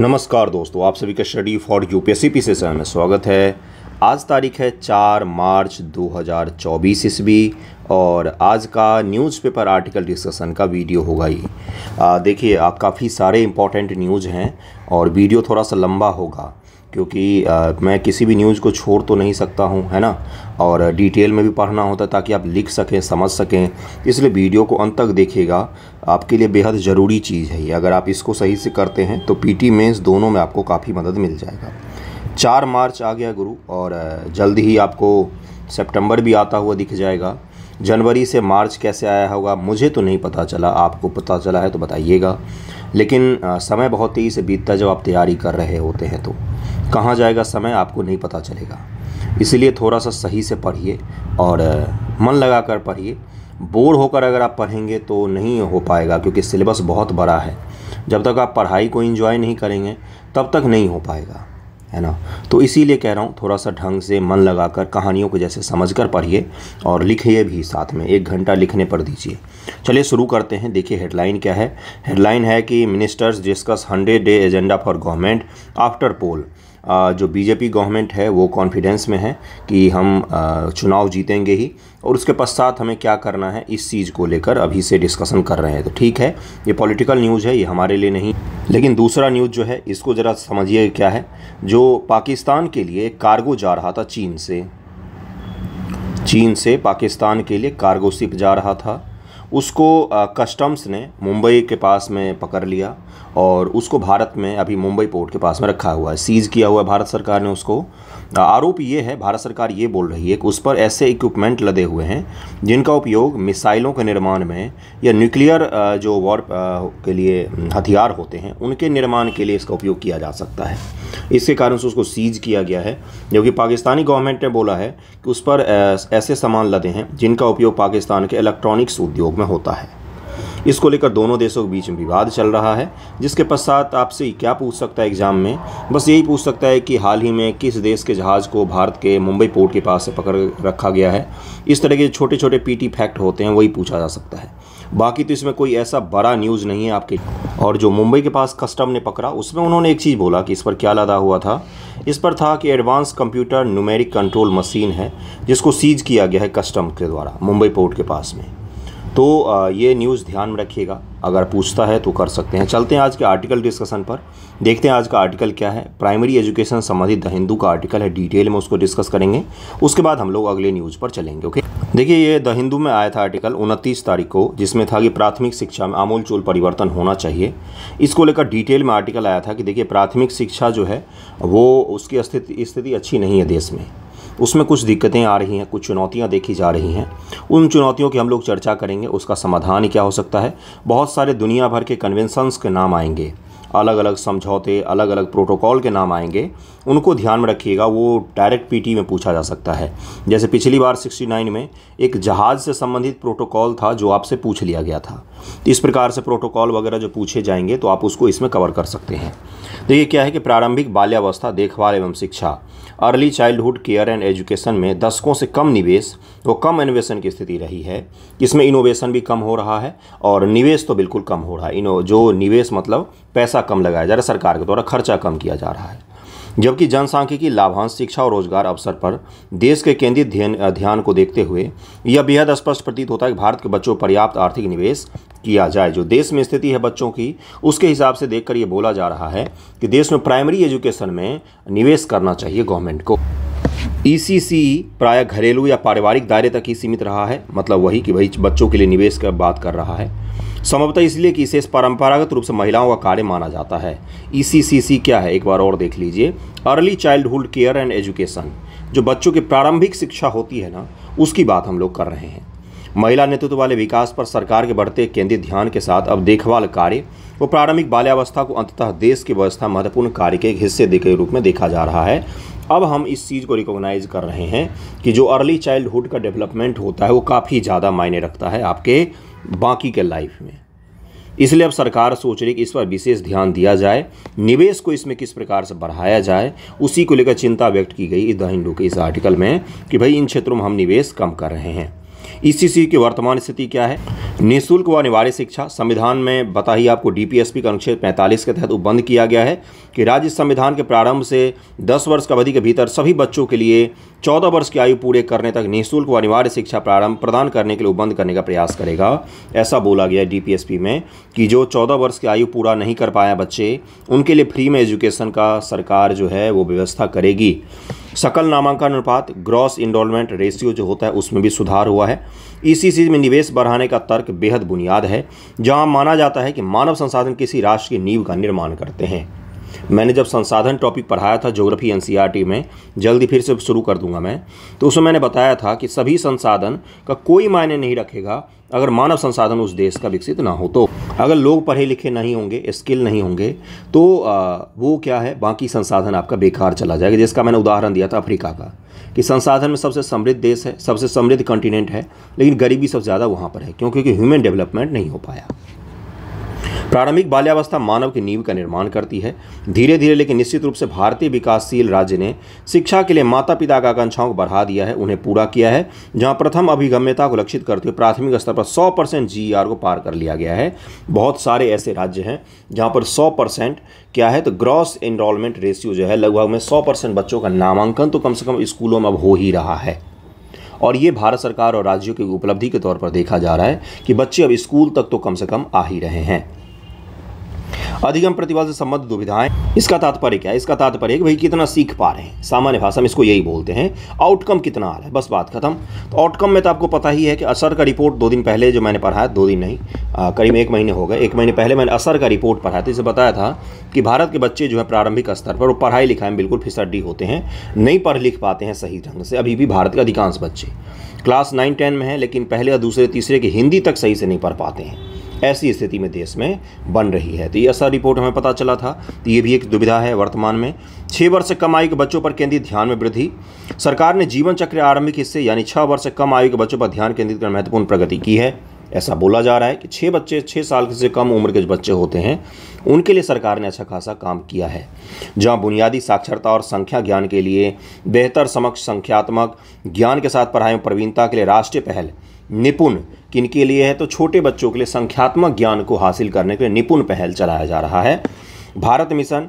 नमस्कार दोस्तों आप सभी का study for UPSC P C में स्वागत है आज तारीख है 4 मार्च 2024 ईस्वी और आज का न्यूज़पेपर आर्टिकल डिस्कशन का वीडियो होगा ये देखिए आप काफ़ी सारे इम्पोर्टेंट न्यूज़ हैं और वीडियो थोड़ा सा लंबा होगा क्योंकि आ, मैं किसी भी न्यूज़ को छोड़ तो नहीं सकता हूँ है ना और डिटेल में भी पढ़ना होता है ताकि आप लिख सकें समझ सकें इसलिए वीडियो को अंत तक देखेगा आपके लिए बेहद ज़रूरी चीज़ है ये अगर आप इसको सही से करते हैं तो पी टी दोनों में आपको काफ़ी मदद मिल जाएगा चार मार्च आ गया गुरु और जल्द ही आपको सेप्टेम्बर भी आता हुआ दिख जाएगा जनवरी से मार्च कैसे आया होगा मुझे तो नहीं पता चला आपको पता चला है तो बताइएगा लेकिन समय बहुत तेज़ी से बीतता है जब आप तैयारी कर रहे होते हैं तो कहाँ जाएगा समय आपको नहीं पता चलेगा इसलिए थोड़ा सा सही से पढ़िए और मन लगा कर पढ़िए बोर होकर अगर आप पढ़ेंगे तो नहीं हो पाएगा क्योंकि सिलेबस बहुत बड़ा है जब तक आप पढ़ाई को इन्जॉय नहीं करेंगे तब तक नहीं हो पाएगा है ना तो इसीलिए कह रहा हूँ थोड़ा सा ढंग से मन लगाकर कहानियों को जैसे समझ कर पढ़िए और लिखिए भी साथ में एक घंटा लिखने पर दीजिए चलिए शुरू करते हैं देखिए हेडलाइन क्या है हेडलाइन है कि ministers discuss hundred day agenda for government after poll जो बीजेपी गवर्नमेंट है वो कॉन्फिडेंस में है कि हम चुनाव जीतेंगे ही और उसके पश्चात हमें क्या करना है इस चीज़ को लेकर अभी से डिस्कशन कर रहे हैं तो ठीक है ये पॉलिटिकल न्यूज़ है ये हमारे लिए नहीं लेकिन दूसरा न्यूज़ जो है इसको ज़रा समझिए क्या है जो पाकिस्तान के लिए कार्गो जा रहा था चीन से चीन से पाकिस्तान के लिए कार्गो सिप जा रहा था उसको कस्टम्स ने मुंबई के पास में पकड़ लिया और उसको भारत में अभी मुंबई पोर्ट के पास में रखा हुआ है सीज़ किया हुआ है भारत सरकार ने उसको आरोप ये है भारत सरकार ये बोल रही है कि उस पर ऐसे इक्विपमेंट लदे हुए हैं जिनका उपयोग मिसाइलों के निर्माण में या न्यूक्लियर जो वॉर के लिए हथियार होते हैं उनके निर्माण के लिए इसका उपयोग किया जा सकता है इसके कारण से उसको सीज किया गया है जबकि पाकिस्तानी गवर्नमेंट ने बोला है कि उस पर ऐसे सामान लदे हैं जिनका उपयोग पाकिस्तान के इलेक्ट्रॉनिक्स उद्योग में होता है इसको लेकर दोनों देशों के बीच में विवाद चल रहा है जिसके पश्चात आपसे क्या पूछ सकता है एग्ज़ाम में बस यही पूछ सकता है कि हाल ही में किस देश के जहाज़ को भारत के मुंबई पोर्ट के पास से पकड़ रखा गया है इस तरह के छोटे छोटे पीटी फैक्ट होते हैं वही पूछा जा सकता है बाकी तो इसमें कोई ऐसा बड़ा न्यूज़ नहीं है आपके और जो मुंबई के पास कस्टम ने पकड़ा उसमें उन्होंने एक चीज़ बोला कि इस पर क्या लादा हुआ था इस पर था कि advance computer numeric control machine है जिसको सीज किया गया है कस्टम के द्वारा मुंबई पोर्ट के पास में तो ये न्यूज़ ध्यान में रखिएगा अगर पूछता है तो कर सकते हैं चलते हैं आज के आर्टिकल डिस्कशन पर देखते हैं आज का आर्टिकल क्या है प्राइमरी एजुकेशन संबंधित द हिंदू का आर्टिकल है डिटेल में उसको डिस्कस करेंगे उसके बाद हम लोग अगले न्यूज़ पर चलेंगे ओके देखिए ये द हिंदू में आया था आर्टिकल उनतीस तारीख को जिसमें था कि प्राथमिक शिक्षा में आमूल परिवर्तन होना चाहिए इसको लेकर डिटेल में आर्टिकल आया था कि देखिए प्राथमिक शिक्षा जो है वो उसकी स्थिति स्थिति अच्छी नहीं है देश में उसमें कुछ दिक्कतें आ रही हैं कुछ चुनौतियां देखी जा रही हैं उन चुनौतियों की हम लोग चर्चा करेंगे उसका समाधान क्या हो सकता है बहुत सारे दुनिया भर के कन्वेंसन्स के नाम आएंगे अलग अलग समझौते अलग अलग प्रोटोकॉल के नाम आएंगे उनको ध्यान में रखिएगा वो डायरेक्ट पीटी में पूछा जा सकता है जैसे पिछली बार 69 में एक जहाज़ से संबंधित प्रोटोकॉल था जो आपसे पूछ लिया गया था इस प्रकार से प्रोटोकॉल वगैरह जो पूछे जाएंगे तो आप उसको इसमें कवर कर सकते हैं देखिए तो क्या है कि प्रारंभिक बाल्यावस्था देखभाल एवं शिक्षा early childhood care and education में दशकों से कम निवेश तो कम इनोवेशन की स्थिति रही है इसमें इनोवेशन भी कम हो रहा है और निवेश तो बिल्कुल कम हो रहा है इनो जो निवेश मतलब पैसा कम लगाया जा रहा है सरकार के द्वारा खर्चा कम किया जा रहा है जबकि जनसांख्यिकी लाभांश शिक्षा और रोजगार अवसर पर देश के केंद्रित ध्यान को देखते हुए यह बेहद स्पष्ट प्रतीत होता है कि भारत के बच्चों पर्याप्त आर्थिक निवेश किया जाए जो देश में स्थिति है बच्चों की उसके हिसाब से देखकर ये बोला जा रहा है कि देश में प्राइमरी एजुकेशन में निवेश करना चाहिए गवर्नमेंट को ई e प्राय घरेलू या पारिवारिक दायरे तक ही सीमित रहा है मतलब वही कि भाई बच्चों के लिए निवेश का बात कर रहा है संभवतः इसलिए कि इसे परंपरागत रूप से महिलाओं का कार्य माना जाता है ई e क्या है एक बार और देख लीजिए early childhood care and education जो बच्चों की प्रारंभिक शिक्षा होती है ना उसकी बात हम लोग कर रहे हैं महिला नेतृत्व वाले विकास पर सरकार के बढ़ते केंद्रीय ध्यान के साथ अब देखभाल कार्य व प्रारंभिक बाल्यावस्था को अंततः देश की व्यवस्था महत्वपूर्ण कार्य के हिस्से के रूप में देखा जा रहा है अब हम इस चीज़ को रिकॉग्नाइज कर रहे हैं कि जो अर्ली चाइल्डहुड का डेवलपमेंट होता है वो काफ़ी ज़्यादा मायने रखता है आपके बाकी के लाइफ में इसलिए अब सरकार सोच रही है कि इस पर विशेष ध्यान दिया जाए निवेश को इसमें किस प्रकार से बढ़ाया जाए उसी को लेकर चिंता व्यक्त की गई द हिंदू के इस आर्टिकल में कि भाई इन क्षेत्रों में हम निवेश कम कर रहे हैं ईसीसी e की वर्तमान स्थिति क्या है निःशुल्क व अनिवार्य शिक्षा संविधान में बता ही आपको डीपीएसपी का अनुच्छेद 45 के तहत उपबंध किया गया है कि राज्य संविधान के प्रारंभ से 10 वर्ष की अवधि के भीतर सभी बच्चों के लिए 14 वर्ष की आयु पूरे करने तक निःशुल्क व अनिवार्य शिक्षा प्रारंभ प्रदान करने के लिए उपबंध करने का प्रयास करेगा ऐसा बोला गया पी में कि जो चौदह वर्ष की आयु पूरा नहीं कर पाया बच्चे उनके लिए फ्री में एजुकेशन का सरकार जो है वो व्यवस्था करेगी सकल नामांकन अनुपात ग्रॉस इनरोलमेंट रेशियो जो होता है उसमें भी सुधार हुआ है चीज़ e में निवेश बढ़ाने का तर्क बेहद बुनियाद है जहां माना जाता है कि मानव संसाधन किसी राष्ट्र की नींव का निर्माण करते हैं मैंने जब संसाधन टॉपिक पढ़ाया था ज्योग्राफी एन e में जल्दी फिर से शुरू कर दूंगा मैं तो उसमें मैंने बताया था कि सभी संसाधन का कोई मायने नहीं रखेगा अगर मानव संसाधन उस देश का विकसित ना हो तो अगर लोग पढ़े लिखे नहीं होंगे स्किल नहीं होंगे तो वो क्या है बाकी संसाधन आपका बेकार चला जाएगा जिसका मैंने उदाहरण दिया था अफ्रीका का कि संसाधन में सबसे समृद्ध देश है सबसे समृद्ध कॉन्टिनेंट है लेकिन गरीबी सबसे ज़्यादा वहाँ पर है क्यों क्योंकि ह्यूमन डेवलपमेंट नहीं हो पाया प्रारंभिक बाल्यावस्था मानव की नींव का निर्माण करती है धीरे धीरे लेकिन निश्चित रूप से भारतीय विकासशील राज्य ने शिक्षा के लिए माता पिता का आकांक्षाओं को बढ़ा दिया है उन्हें पूरा किया है जहां प्रथम अभिगम्यता को लक्षित करते हुए प्राथमिक स्तर पर सौ परसेंट जी को पार कर लिया गया है बहुत सारे ऐसे राज्य हैं जहाँ पर सौ परसेंट क्या है तो ग्रॉस एनरोलमेंट रेशियो जो है लगभग में सौ परसेंट बच्चों का नामांकन तो कम से कम स्कूलों में अब हो ही रहा है और ये भारत सरकार और राज्यों की उपलब्धि के तौर पर देखा जा रहा है कि बच्चे अब स्कूल तक तो कम से कम आ ही रहे हैं अधिगम प्रतिबल से संबद्ध दुविधाएं इसका तात्पर्य क्या है इसका तात्पर्य भाई कितना सीख पा रहे हैं सामान्य भाषा में इसको यही बोलते हैं आउटकम कितना आ रहा है बस बात खत्म तो आउटकम में तो आपको पता ही है कि असर का रिपोर्ट दो दिन पहले जो मैंने पढ़ा है दो दिन नहीं करीब एक महीने हो गए एक महीने पहले मैंने असर का रिपोर्ट पढ़ा था तो इसे बताया था कि भारत के बच्चे जो है प्रारंभिक स्तर पर वो पढ़ाई लिखाई में बिल्कुल फिसड्डी होते हैं नहीं पढ़ लिख पाते हैं सही ढंग से अभी भी भारत के अधिकांश बच्चे क्लास नाइन टेन में है लेकिन पहले या दूसरे तीसरे के हिंदी तक सही से नहीं पढ़ पाते हैं ऐसी स्थिति में देश में बन रही है तो ये ऐसा रिपोर्ट हमें पता चला था तो ये भी एक दुविधा है वर्तमान में छः वर्ष से कम आयु के बच्चों पर केंद्रित ध्यान में वृद्धि सरकार ने जीवन चक्र आरंभिक हिस्से यानी छः वर्ष से कम आयु के बच्चों पर ध्यान केंद्रित कर महत्वपूर्ण प्रगति की है ऐसा बोला जा रहा है कि छः बच्चे छः साल से कम उम्र के जो बच्चे होते हैं उनके लिए सरकार ने अच्छा खासा काम किया है जहां बुनियादी साक्षरता और संख्या ज्ञान के लिए बेहतर समक्ष संख्यात्मक ज्ञान के साथ पढ़ाई में प्रवीणता के लिए राष्ट्रीय पहल निपुण किन के लिए है तो छोटे बच्चों के लिए संख्यात्मक ज्ञान को हासिल करने के लिए निपुण पहल चलाया जा रहा है भारत मिशन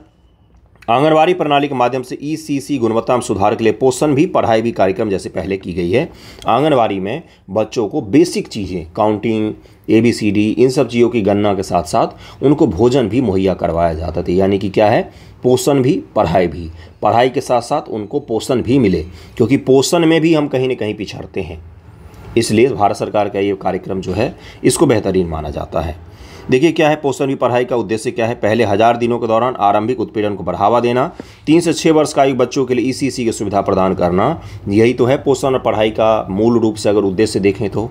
आंगनबाड़ी प्रणाली के माध्यम से ईसीसी e गुणवत्ता में सुधार के लिए पोषण भी पढ़ाई भी कार्यक्रम जैसे पहले की गई है आंगनबाड़ी में बच्चों को बेसिक चीज़ें counting A B C D इन सब चीज़ों की गणना के साथ साथ उनको भोजन भी मुहैया करवाया जाता था यानी कि क्या है पोषण भी पढ़ाई भी पढ़ाई के साथ साथ उनको पोषण भी मिले क्योंकि पोषण में भी हम कहीं ना कहीं पिछड़ते हैं इसलिए भारत सरकार का ये कार्यक्रम जो है इसको बेहतरीन माना जाता है देखिए क्या है पोषण भी पढ़ाई का उद्देश्य क्या है पहले हज़ार दिनों के दौरान आरंभिक उत्पीड़न को बढ़ावा देना तीन से छः वर्ष का आयु बच्चों के लिए ई की सुविधा प्रदान करना यही तो है पोषण और पढ़ाई का मूल रूप से अगर उद्देश्य देखें तो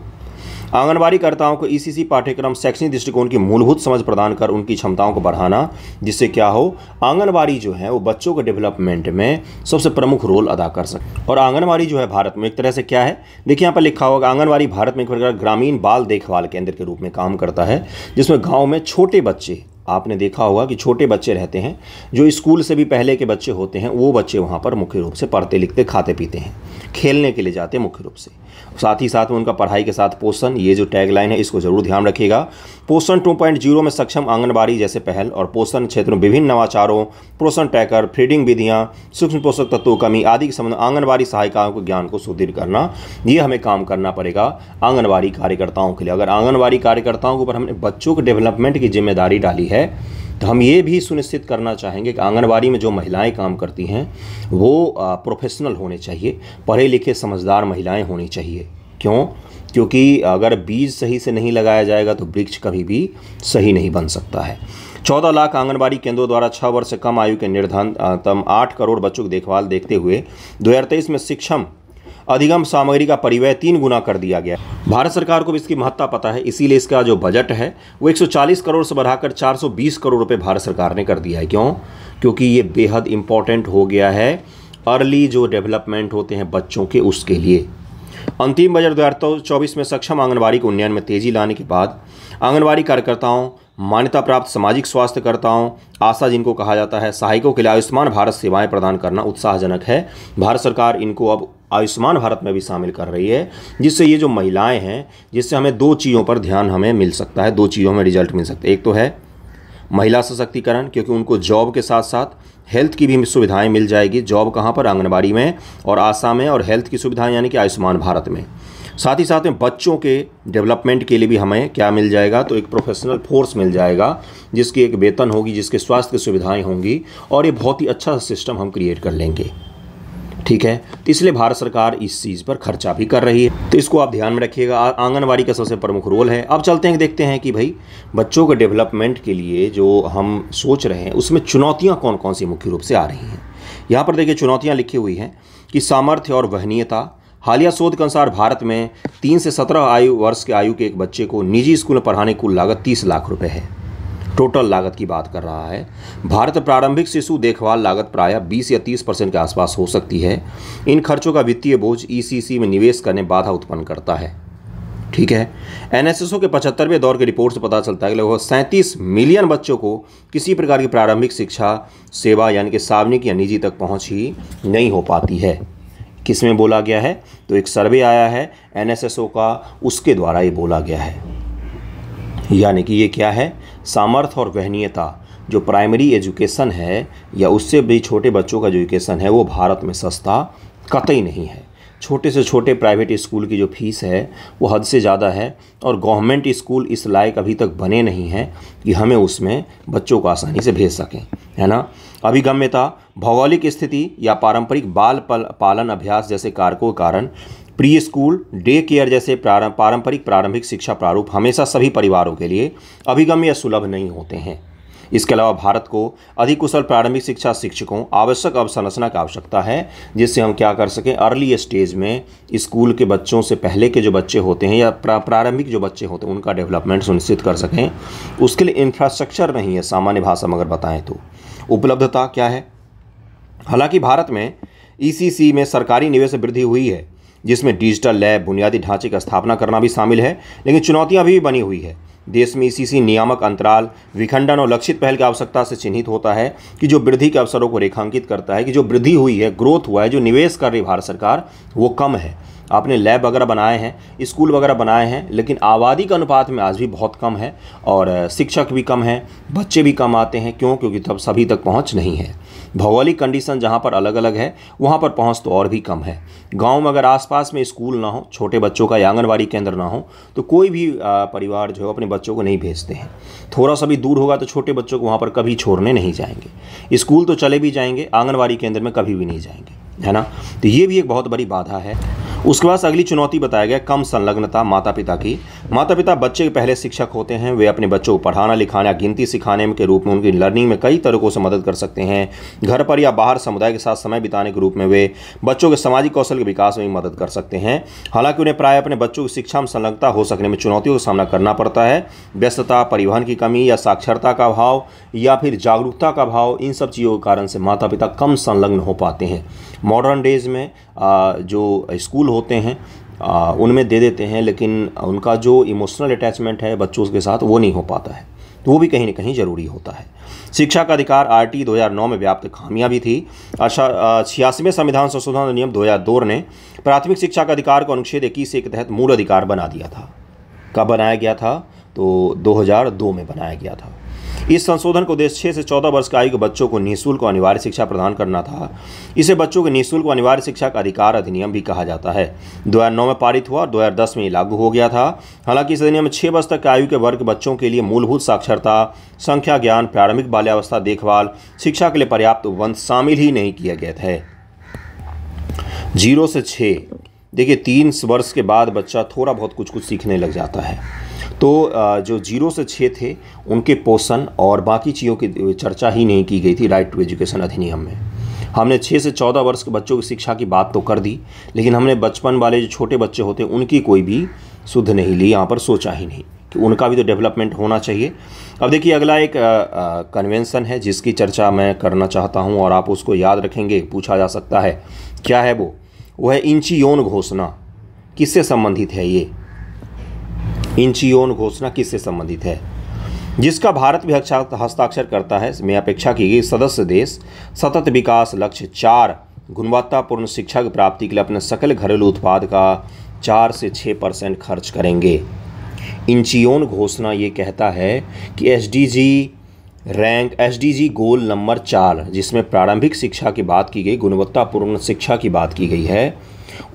आंगनबाड़ी कर्ताओं को ईसीसी e पाठ्यक्रम शैक्षणिक दृष्टिकोण की मूलभूत समझ प्रदान कर उनकी क्षमताओं को बढ़ाना जिससे क्या हो आंगनबाड़ी जो है वो बच्चों के डेवलपमेंट में सबसे प्रमुख रोल अदा कर सके और आंगनबाड़ी जो है भारत में एक तरह से क्या है देखिए यहाँ पर लिखा होगा आंगनबाड़ी भारत में एक प्रकार ग्रामीण बाल देखभाल केंद्र के रूप में काम करता है जिसमें गाँव में छोटे बच्चे आपने देखा होगा कि छोटे बच्चे रहते हैं जो स्कूल से भी पहले के बच्चे होते हैं वो बच्चे वहाँ पर मुख्य रूप से पढ़ते लिखते खाते पीते हैं खेलने के लिए जाते हैं मुख्य रूप से साथ ही साथ में उनका पढ़ाई के साथ पोषण ये जो टैगलाइन है इसको जरूर ध्यान रखिएगा पोषण 2.0 में सक्षम आंगनबाड़ी जैसे पहल और पोषण क्षेत्र में विभिन्न नवाचारों पोषण टैकर फीडिंग विधियाँ सूक्ष्म पोषक तत्वों कमी आदि के संबंध आंगनबाड़ी सहायिकाओं के ज्ञान को सुदृढ़ करना ये हमें काम करना पड़ेगा आंगनबाड़ी कार्यकर्ताओं के लिए अगर आंगनबाड़ी कार्यकर्ताओं के ऊपर हमने बच्चों के डेवलपमेंट की जिम्मेदारी डाली है तो हम ये भी सुनिश्चित करना चाहेंगे कि आंगनबाड़ी में जो महिलाएं काम करती हैं वो प्रोफेशनल होने चाहिए पढ़े लिखे समझदार महिलाएं होनी चाहिए क्यों क्योंकि अगर बीज सही से नहीं लगाया जाएगा तो वृक्ष कभी भी सही नहीं बन सकता है चौदह लाख आंगनबाड़ी केंद्रों द्वारा छः वर्ष से कम आयु के तम आठ करोड़ बच्चों की देखभाल देखते हुए दो में शिक्षम अधिगम सामग्री का परिवय तीन गुना कर दिया गया भारत सरकार को भी इसकी महत्ता पता है इसीलिए इसका जो बजट है वो 140 करोड़ से बढ़ाकर 420 करोड़ रुपये भारत सरकार ने कर दिया है क्यों क्योंकि ये बेहद इंपॉर्टेंट हो गया है अर्ली जो डेवलपमेंट होते हैं बच्चों के उसके लिए अंतिम बजट दो हज़ार चौबीस में सक्षम आंगनबाड़ी के उन्नयन में तेजी लाने के बाद आंगनबाड़ी कार्यकर्ताओं मान्यता प्राप्त सामाजिक स्वास्थ्यकर्ताओं आशा जिनको कहा जाता है सहायकों के लिए आयुष्मान भारत सेवाएं प्रदान करना उत्साहजनक है भारत सरकार इनको अब आयुष्मान भारत में भी शामिल कर रही है जिससे ये जो महिलाएं हैं जिससे हमें दो चीज़ों पर ध्यान हमें मिल सकता है दो चीज़ों में रिजल्ट मिल सकता है एक तो है महिला सशक्तिकरण क्योंकि उनको जॉब के साथ साथ हेल्थ की भी सुविधाएं मिल जाएगी जॉब कहाँ पर आंगनबाड़ी में और आशा में और हेल्थ की सुविधाएं यानी कि आयुष्मान भारत में साथ ही साथ में बच्चों के डेवलपमेंट के लिए भी हमें क्या मिल जाएगा तो एक प्रोफेशनल फोर्स मिल जाएगा जिसकी एक वेतन होगी जिसके स्वास्थ्य की सुविधाएँ होंगी और ये बहुत ही अच्छा सिस्टम हम क्रिएट कर लेंगे ठीक है तो इसलिए भारत सरकार इस चीज़ पर खर्चा भी कर रही है तो इसको आप ध्यान में रखिएगा आंगनबाड़ी का सबसे प्रमुख रोल है अब चलते हैं देखते हैं कि भाई बच्चों के डेवलपमेंट के लिए जो हम सोच रहे हैं उसमें चुनौतियाँ कौन कौन सी मुख्य रूप से आ रही हैं यहाँ पर देखिए चुनौतियाँ लिखी हुई हैं कि सामर्थ्य और वहनीयता हालिया शोध के अनुसार भारत में तीन से सत्रह आयु वर्ष के आयु के एक बच्चे को निजी स्कूल में पढ़ाने की कुल लागत तीस लाख रुपये है टोटल लागत की बात कर रहा है भारत प्रारंभिक शिशु देखभाल लागत प्रायः 20 या 30 परसेंट के आसपास हो सकती है इन खर्चों का वित्तीय बोझ ईसीसी में निवेश करने बाधा उत्पन्न करता है ठीक है एनएसएसओ के पचहत्तरवें दौर के रिपोर्ट से पता चलता है कि लगभग सैंतीस मिलियन बच्चों को किसी प्रकार की प्रारंभिक शिक्षा सेवा यानी कि सार्वजनिक या निजी तक पहुँच ही नहीं हो पाती है किस में बोला गया है तो एक सर्वे आया है एनएसएसओ का उसके द्वारा ये बोला गया है यानी कि ये क्या है सामर्थ्य और वहनीयता जो प्राइमरी एजुकेशन है या उससे भी छोटे बच्चों का जो एजुकेशन है वो भारत में सस्ता कतई नहीं है छोटे से छोटे प्राइवेट स्कूल की जो फीस है वो हद से ज़्यादा है और गवर्नमेंट स्कूल इस लायक अभी तक बने नहीं हैं कि हमें उसमें बच्चों को आसानी से भेज सकें है ना अभिगम्यता भौगोलिक स्थिति या पारंपरिक बाल पालन अभ्यास जैसे कारकों के कारण प्री स्कूल डे केयर जैसे पारंपरिक प्रारंभिक शिक्षा प्रारूप हमेशा सभी परिवारों के लिए अभिगम्य सुलभ नहीं होते हैं इसके अलावा भारत को अधिक कुशल प्रारंभिक शिक्षा शिक्षकों आवश्यक अवसंरचना की आवश्यकता है जिससे हम क्या कर सकें अर्ली स्टेज में स्कूल के बच्चों से पहले के जो बच्चे होते हैं या प्रारंभिक जो बच्चे होते हैं उनका डेवलपमेंट सुनिश्चित कर सकें उसके लिए इंफ्रास्ट्रक्चर नहीं है सामान्य भाषा में अगर बताएं तो उपलब्धता क्या है हालांकि भारत में ई e में सरकारी निवेश वृद्धि हुई है जिसमें डिजिटल लैब बुनियादी ढांचे की स्थापना करना भी शामिल है लेकिन चुनौतियां भी बनी हुई है देश में इसी नियामक अंतराल विखंडन और लक्षित पहल की आवश्यकता से चिन्हित होता है कि जो वृद्धि के अवसरों को रेखांकित करता है कि जो वृद्धि हुई है ग्रोथ हुआ है जो निवेश कर रही भारत सरकार वो कम है आपने लैब वगैरह बनाए हैं स्कूल वगैरह बनाए हैं लेकिन आबादी के अनुपात में आज भी बहुत कम है और शिक्षक भी कम हैं बच्चे भी कम आते हैं क्यों क्योंकि तब सभी तक पहुँच नहीं है भौगोलिक कंडीशन जहाँ पर अलग अलग है वहाँ पर पहुँच तो और भी कम है गाँव में अगर आसपास में स्कूल ना हो छोटे बच्चों का या आंगनबाड़ी केंद्र ना हो तो कोई भी परिवार जो है अपने बच्चों को नहीं भेजते हैं थोड़ा सा भी दूर होगा तो छोटे बच्चों को वहाँ पर कभी छोड़ने नहीं जाएंगे स्कूल तो चले भी जाएंगे आंगनबाड़ी केंद्र में कभी भी नहीं जाएंगे है ना तो ये भी एक बहुत बड़ी बाधा है उसके बाद अगली चुनौती बताया गया कम संलग्नता माता पिता की माता पिता बच्चे के पहले शिक्षक होते हैं वे अपने बच्चों को पढ़ाना लिखाना गिनती सिखाने के रूप में उनकी लर्निंग में कई तरीकों से मदद कर सकते हैं घर पर या बाहर समुदाय के साथ समय बिताने के रूप में वे बच्चों के सामाजिक कौशल के विकास में भी मदद कर सकते हैं हालांकि उन्हें प्राय अपने बच्चों की शिक्षा में संलग्नता हो सकने में चुनौतियों का सामना करना पड़ता है व्यस्तता परिवहन की कमी या साक्षरता का अभाव या फिर जागरूकता का अभाव इन सब चीज़ों के कारण से माता पिता कम संलग्न हो पाते हैं मॉडर्न डेज़ में जो स्कूल होते हैं उनमें दे देते हैं लेकिन उनका जो इमोशनल अटैचमेंट है बच्चों के साथ वो नहीं हो पाता है तो वो भी कहीं ना कहीं ज़रूरी होता है शिक्षा का अधिकार आर 2009 में व्याप्त खामियां भी थी छियासीवें संविधान संशोधन अधिनियम 2002 ने प्राथमिक शिक्षा का अधिकार को अनुच्छेद इक्कीस के तहत मूल अधिकार बना दिया था कब बनाया गया था तो 2002 में बनाया गया था इस संशोधन का उद्देश्य छः से चौदह वर्ष की आयु के बच्चों को निःशुल्क अनिवार्य शिक्षा प्रदान करना था इसे बच्चों के निःशुल्क अनिवार्य शिक्षा का अधिकार अधिनियम भी कहा जाता है दो में पारित हुआ और दो में लागू हो गया था हालांकि इस अधिनियम में छः वर्ष तक के आयु के वर्ग के बच्चों के लिए मूलभूत साक्षरता संख्या ज्ञान प्रारंभिक बाल्यावस्था देखभाल शिक्षा के लिए पर्याप्त उपबंध शामिल ही नहीं किया गया है जीरो से छः देखिए तीन वर्ष के बाद बच्चा थोड़ा बहुत कुछ कुछ सीखने लग जाता है तो जो जीरो से छः थे उनके पोषण और बाकी चीज़ों की चर्चा ही नहीं की गई थी राइट टू एजुकेशन अधिनियम में हमने छः से चौदह वर्ष के बच्चों की शिक्षा की बात तो कर दी लेकिन हमने बचपन वाले जो छोटे बच्चे होते हैं उनकी कोई भी सुध नहीं ली यहाँ पर सोचा ही नहीं कि उनका भी तो डेवलपमेंट होना चाहिए अब देखिए अगला एक कन्वेंसन है जिसकी चर्चा मैं करना चाहता हूँ और आप उसको याद रखेंगे पूछा जा सकता है क्या है वो वो है इंची यौन घोषणा किससे संबंधित है ये इंचियोन घोषणा किससे संबंधित है जिसका भारत भी हस्ताक्षर करता है इसमें अपेक्षा की गई सदस्य देश सतत विकास लक्ष्य चार गुणवत्तापूर्ण शिक्षा की प्राप्ति के लिए अपने सकल घरेलू उत्पाद का चार से छः परसेंट खर्च करेंगे इंचियोन घोषणा ये कहता है कि S rank S goal number चार जिसमें प्रारंभिक शिक्षा की बात की गई गुणवत्तापूर्ण शिक्षा की बात की गई है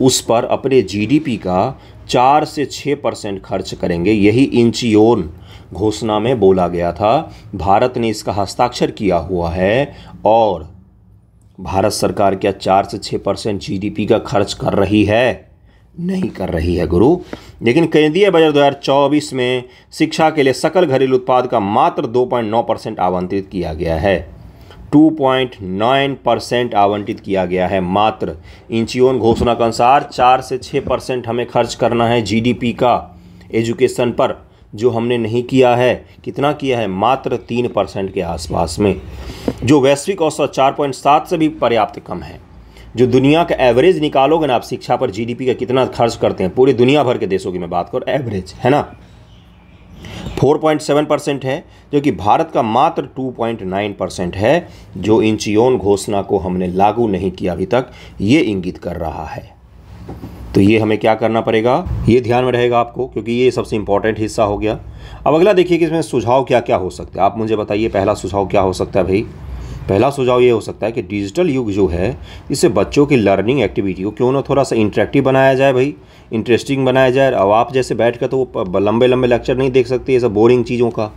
उस पर अपने जीडीपी का चार से छः परसेंट खर्च करेंगे यही इंचियोन घोषणा में बोला गया था भारत ने इसका हस्ताक्षर किया हुआ है और भारत सरकार क्या चार से छः परसेंट जी का खर्च कर रही है नहीं कर रही है गुरु लेकिन केंद्रीय बजट 2024 में शिक्षा के लिए सकल घरेलू उत्पाद का मात्र 2.9 परसेंट आवंटित किया गया है 2.9 परसेंट आवंटित किया गया है मात्र इंचियोन घोषणा के अनुसार चार से छः परसेंट हमें खर्च करना है जीडीपी का एजुकेशन पर जो हमने नहीं किया है कितना किया है मात्र तीन परसेंट के आसपास में जो वैश्विक औसत चार पॉइंट सात से भी पर्याप्त कम है जो दुनिया का एवरेज निकालोगे ना आप शिक्षा पर जीडीपी का कितना खर्च करते हैं पूरी दुनिया भर के देशों की मैं बात करूँ एवरेज है ना 4.7 परसेंट है जो कि भारत का मात्र 2.9 परसेंट है जो इंचियोन घोषणा को हमने लागू नहीं किया अभी तक ये इंगित कर रहा है तो ये हमें क्या करना पड़ेगा ये ध्यान में रहेगा आपको क्योंकि ये सबसे इंपॉर्टेंट हिस्सा हो गया अब अगला देखिए कि इसमें सुझाव क्या क्या हो सकता है आप मुझे बताइए पहला सुझाव क्या हो सकता है भाई पहला सुझाव ये हो सकता है कि डिजिटल युग जो है इससे बच्चों की लर्निंग एक्टिविटी को क्यों ना थोड़ा सा इंट्रैक्टिव बनाया जाए भाई इंटरेस्टिंग बनाया जाए अब आप जैसे बैठ कर तो वो लंबे लंबे लेक्चर नहीं देख सकते ये सब बोरिंग चीज़ों का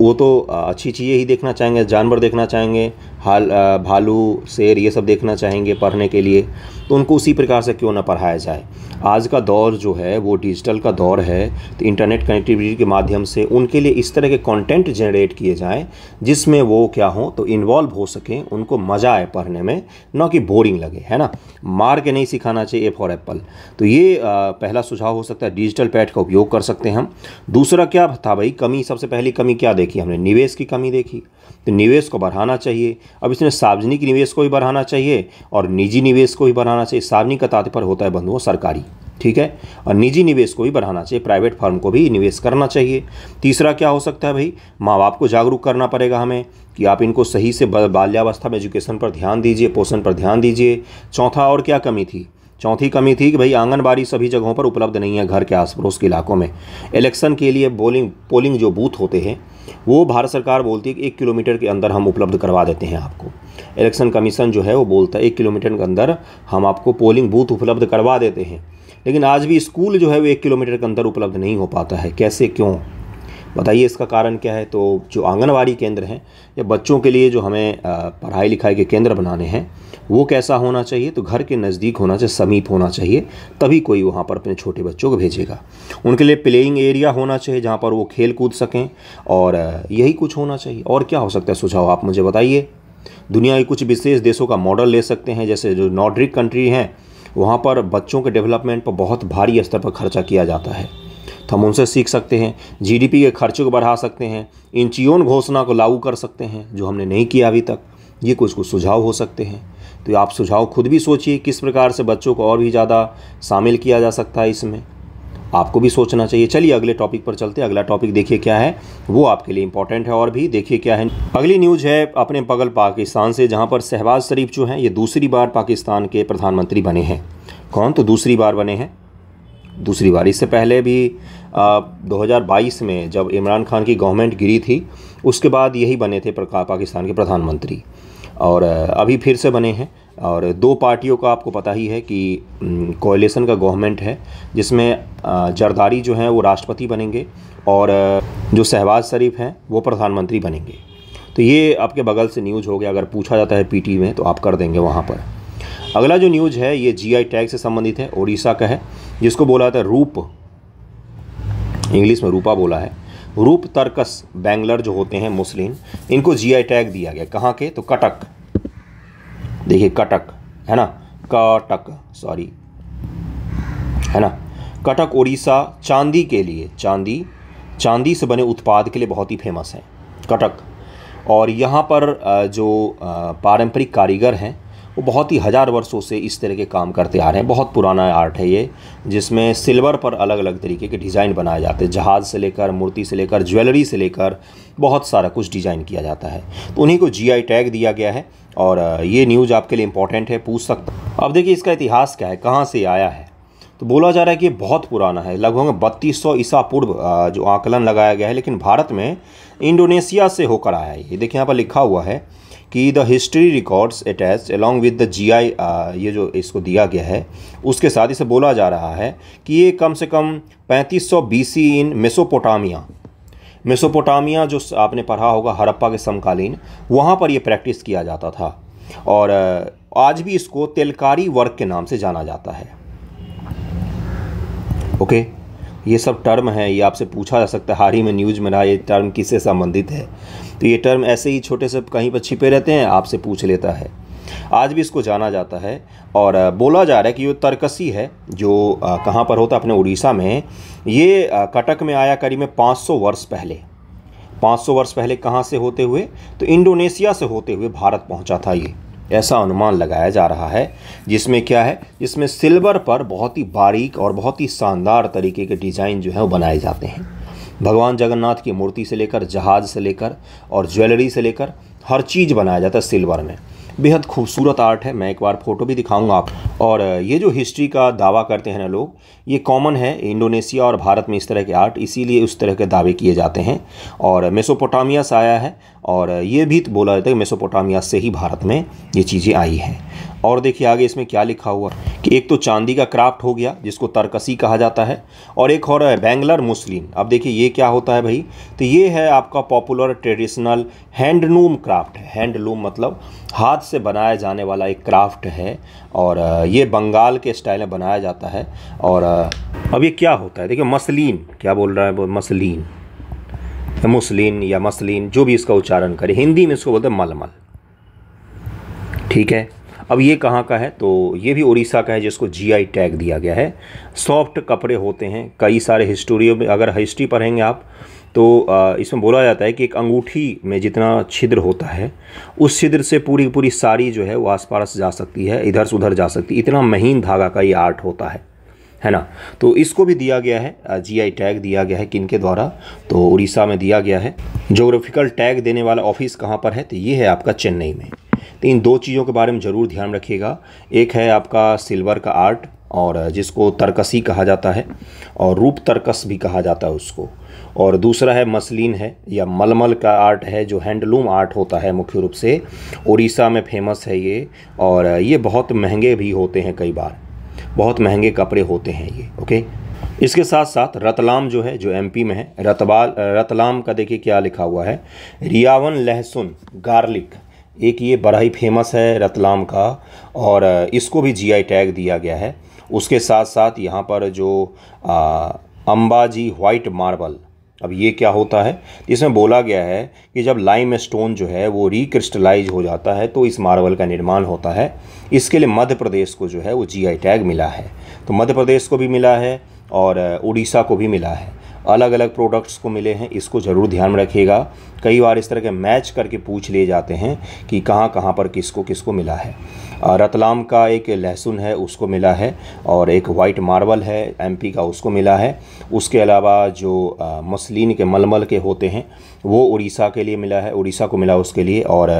वो तो अच्छी चीज़ें ही देखना चाहेंगे जानवर देखना चाहेंगे हाल भालू शेर ये सब देखना चाहेंगे पढ़ने के लिए तो उनको उसी प्रकार से क्यों ना पढ़ाया जाए आज का दौर जो है वो डिजिटल का दौर है तो इंटरनेट कनेक्टिविटी के माध्यम से उनके लिए इस तरह के कंटेंट जनरेट किए जाएं जिसमें वो क्या हो तो इन्वॉल्व हो सकें उनको मज़ा आए पढ़ने में ना कि बोरिंग लगे है ना मार के नहीं सिखाना चाहिए ए फॉर एप्पल तो ये आ, पहला सुझाव हो सकता है डिजिटल पैड का उपयोग कर सकते हैं हम दूसरा क्या था भाई कमी सबसे पहली कमी क्या देखी हमने निवेश की कमी देखी तो निवेश को बढ़ाना चाहिए अब इसमें सार्वजनिक निवेश को भी बढ़ाना चाहिए और निजी निवेश को भी बढ़ाना चाहिए सार्वजनिक का तात्पर्य होता है बंधुओं सरकारी ठीक है और निजी निवेश को भी बढ़ाना चाहिए प्राइवेट फर्म को भी निवेश करना चाहिए तीसरा क्या हो सकता है भाई माँ बाप को जागरूक करना पड़ेगा हमें कि आप इनको सही से बाल्यावस्था में एजुकेशन पर ध्यान दीजिए पोषण पर ध्यान दीजिए चौथा और क्या कमी थी चौथी कमी थी कि भाई आंगनबाड़ी सभी जगहों पर उपलब्ध नहीं है घर के आस पड़ोस के इलाकों में इलेक्शन के लिए बोलिंग पोलिंग जो बूथ होते हैं वो भारत सरकार बोलती है कि एक किलोमीटर के अंदर हम उपलब्ध करवा देते हैं आपको इलेक्शन कमीशन जो है वो बोलता है एक किलोमीटर के अंदर हम आपको पोलिंग बूथ उपलब्ध करवा देते हैं लेकिन आज भी स्कूल जो है वो एक किलोमीटर के अंदर उपलब्ध नहीं हो पाता है कैसे क्यों बताइए इसका कारण क्या है तो जो आंगनबाड़ी केंद्र हैं या बच्चों के लिए जो हमें पढ़ाई लिखाई के केंद्र बनाने हैं वो कैसा होना चाहिए तो घर के नज़दीक होना चाहिए समीप होना चाहिए तभी कोई वहाँ पर अपने छोटे बच्चों को भेजेगा उनके लिए प्लेइंग एरिया होना चाहिए जहाँ पर वो खेल कूद सकें और यही कुछ होना चाहिए और क्या हो सकता है सुझाव आप मुझे बताइए दुनिया के कुछ विशेष देशों का मॉडल ले सकते हैं जैसे जो नॉड्रिक कंट्री हैं वहाँ पर बच्चों के डेवलपमेंट पर बहुत भारी स्तर पर खर्चा किया जाता है तो हम उनसे सीख सकते हैं जीडीपी के खर्चे को बढ़ा सकते हैं इंचियोन घोषणा को लागू कर सकते हैं जो हमने नहीं किया अभी तक ये कुछ कुछ सुझाव हो सकते हैं तो आप सुझाव खुद भी सोचिए किस प्रकार से बच्चों को और भी ज़्यादा शामिल किया जा सकता है इसमें आपको भी सोचना चाहिए चलिए अगले टॉपिक पर चलते हैं अगला टॉपिक देखिए क्या है वो आपके लिए इंपॉर्टेंट है और भी देखिए क्या है अगली न्यूज़ है अपने बगल पाकिस्तान से जहाँ पर शहबाज शरीफ जो हैं ये दूसरी बार पाकिस्तान के प्रधानमंत्री बने हैं कौन तो दूसरी बार बने हैं दूसरी बार इससे पहले भी आ, 2022 में जब इमरान खान की गवर्नमेंट गिरी थी उसके बाद यही बने थे पाकिस्तान के प्रधानमंत्री और अभी फिर से बने हैं और दो पार्टियों का आपको पता ही है कि कोयलेसन का गवर्नमेंट है जिसमें जरदारी जो हैं वो राष्ट्रपति बनेंगे और जो शहबाज शरीफ हैं वो प्रधानमंत्री बनेंगे तो ये आपके बगल से न्यूज़ हो गया अगर पूछा जाता है पीटी में तो आप कर देंगे वहाँ पर अगला जो न्यूज़ है ये जीआई टैग से संबंधित है उड़ीसा का है जिसको बोला था रूप इंग्लिश में रूपा बोला है रूप तर्कस बैंगलर जो होते हैं मुस्लिम इनको जीआई टैग दिया गया कहाँ के तो कटक देखिए कटक है ना कटक सॉरी है ना कटक उड़ीसा चांदी के लिए चांदी चांदी से बने उत्पाद के लिए बहुत ही फेमस है कटक और यहाँ पर जो पारंपरिक कारीगर हैं वो बहुत ही हज़ार वर्षों से इस तरह के काम करते आ रहे हैं बहुत पुराना आर्ट है ये जिसमें सिल्वर पर अलग अलग तरीके के डिज़ाइन बनाए जाते हैं जहाज़ से लेकर मूर्ति से लेकर ज्वेलरी से लेकर बहुत सारा कुछ डिज़ाइन किया जाता है तो उन्हीं को जी टैग दिया गया है और ये न्यूज़ आपके लिए इंपॉर्टेंट है पूछ सकता अब देखिए इसका इतिहास क्या है कहाँ से आया है तो बोला जा रहा है कि ये बहुत पुराना है लगभग बत्तीस सौ ईसा पूर्व जो आकलन लगाया गया है लेकिन भारत में इंडोनेशिया से होकर आया है ये देखिए यहाँ पर लिखा हुआ है कि the history records attach along with the G I ये जो इसको दिया गया है उसके साथ इसे बोला जा रहा है कि ये कम से कम 3500 सी इन मेसोपोटामिया मेसोपोटामिया जो आपने पढ़ा होगा हड़प्पा के समकालीन वहाँ पर ये प्रैक्टिस किया जाता था और uh, आज भी इसको तेलकारी वर्क के नाम से जाना जाता है ओके okay? ये सब टर्म है ये आपसे पूछा जा सकता है हाल ही में न्यूज में रहा ये टर्म किससे संबंधित है तो ये टर्म ऐसे ही छोटे से कहीं पर छिपे रहते हैं आपसे पूछ लेता है आज भी इसको जाना जाता है और बोला जा रहा है कि ये तरकसी है जो कहाँ पर होता है अपने उड़ीसा में ये कटक में आया करीब में 500 वर्ष पहले 500 वर्ष पहले कहाँ से होते हुए तो इंडोनेशिया से होते हुए भारत पहुँचा था ये ऐसा अनुमान लगाया जा रहा है जिसमें क्या है जिसमें सिल्वर पर बहुत ही बारीक और बहुत ही शानदार तरीके के डिज़ाइन जो है वो बनाए जाते हैं भगवान जगन्नाथ की मूर्ति से लेकर जहाज़ से लेकर और ज्वेलरी से लेकर हर चीज़ बनाया जाता है सिल्वर में बेहद खूबसूरत आर्ट है मैं एक बार फ़ोटो भी दिखाऊंगा आप और ये जो हिस्ट्री का दावा करते हैं ना लोग ये कॉमन है इंडोनेशिया और भारत में इस तरह के आर्ट इसीलिए उस तरह के दावे किए जाते हैं और मेसोपोटामिया से आया है और ये भी बोला जाता है कि मेसोपोटामिया से ही भारत में ये चीज़ें आई हैं और देखिए आगे इसमें क्या लिखा हुआ कि एक तो चांदी का क्राफ्ट हो गया जिसको तरकसी कहा जाता है और एक और है बैंगलर मुस्लिन अब देखिए ये क्या होता है भाई तो ये है आपका पॉपुलर ट्रेडिशनल हैंडलूम क्राफ्ट है हैंडलूम मतलब हाथ से बनाया जाने वाला एक क्राफ्ट है और ये बंगाल के स्टाइल में बनाया जाता है और अब ये क्या होता है देखिए मसलिन क्या बोल रहा है मसलिन मुस्लिन या मसलिन जो भी इसका उच्चारण करे हिंदी में इसको बोलते हैं मलमल ठीक है अब ये कहाँ का है तो ये भी उड़ीसा का है जिसको जीआई टैग दिया गया है सॉफ्ट कपड़े होते हैं कई सारे हिस्टोरियों में अगर हिस्ट्री पढ़ेंगे आप तो इसमें बोला जाता है कि एक अंगूठी में जितना छिद्र होता है उस छिद्र से पूरी पूरी साड़ी जो है वो आसपास जा सकती है इधर से उधर जा सकती है इतना महीन धागा का ये आर्ट होता है है ना तो इसको भी दिया गया है जीआई टैग दिया गया है किन के द्वारा तो उड़ीसा में दिया गया है जोग्राफिकल टैग देने वाला ऑफिस कहाँ पर है तो ये है आपका चेन्नई में तो इन दो चीज़ों के बारे में ज़रूर ध्यान रखिएगा एक है आपका सिल्वर का आर्ट और जिसको तरकसी कहा जाता है और रूप तरकस भी कहा जाता है उसको और दूसरा है मसलिन है या मलमल का आर्ट है जो हैंडलूम आर्ट होता है मुख्य रूप से उड़ीसा में फेमस है ये और ये बहुत महंगे भी होते हैं कई बार बहुत महंगे कपड़े होते हैं ये ओके इसके साथ साथ रतलाम जो है जो एमपी में है रतबाल रतलाम का देखिए क्या लिखा हुआ है रियावन लहसुन गार्लिक एक ये बड़ा ही फेमस है रतलाम का और इसको भी जीआई टैग दिया गया है उसके साथ साथ यहाँ पर जो अम्बाजी वाइट मार्बल अब ये क्या होता है इसमें बोला गया है कि जब लाइम स्टोन जो है वो रिक्रिस्टलाइज हो जाता है तो इस मार्बल का निर्माण होता है इसके लिए मध्य प्रदेश को जो है वो जीआई टैग मिला है तो मध्य प्रदेश को भी मिला है और उड़ीसा को भी मिला है अलग अलग प्रोडक्ट्स को मिले हैं इसको ज़रूर ध्यान में रखिएगा कई बार इस तरह के मैच करके पूछ लिए जाते हैं कि कहाँ कहाँ पर किसको किसको मिला है रतलाम का एक लहसुन है उसको मिला है और एक वाइट मार्बल है एमपी का उसको मिला है उसके अलावा जो मसलिन के मलमल के होते हैं वो उड़ीसा के लिए मिला है उड़ीसा को मिला उसके लिए और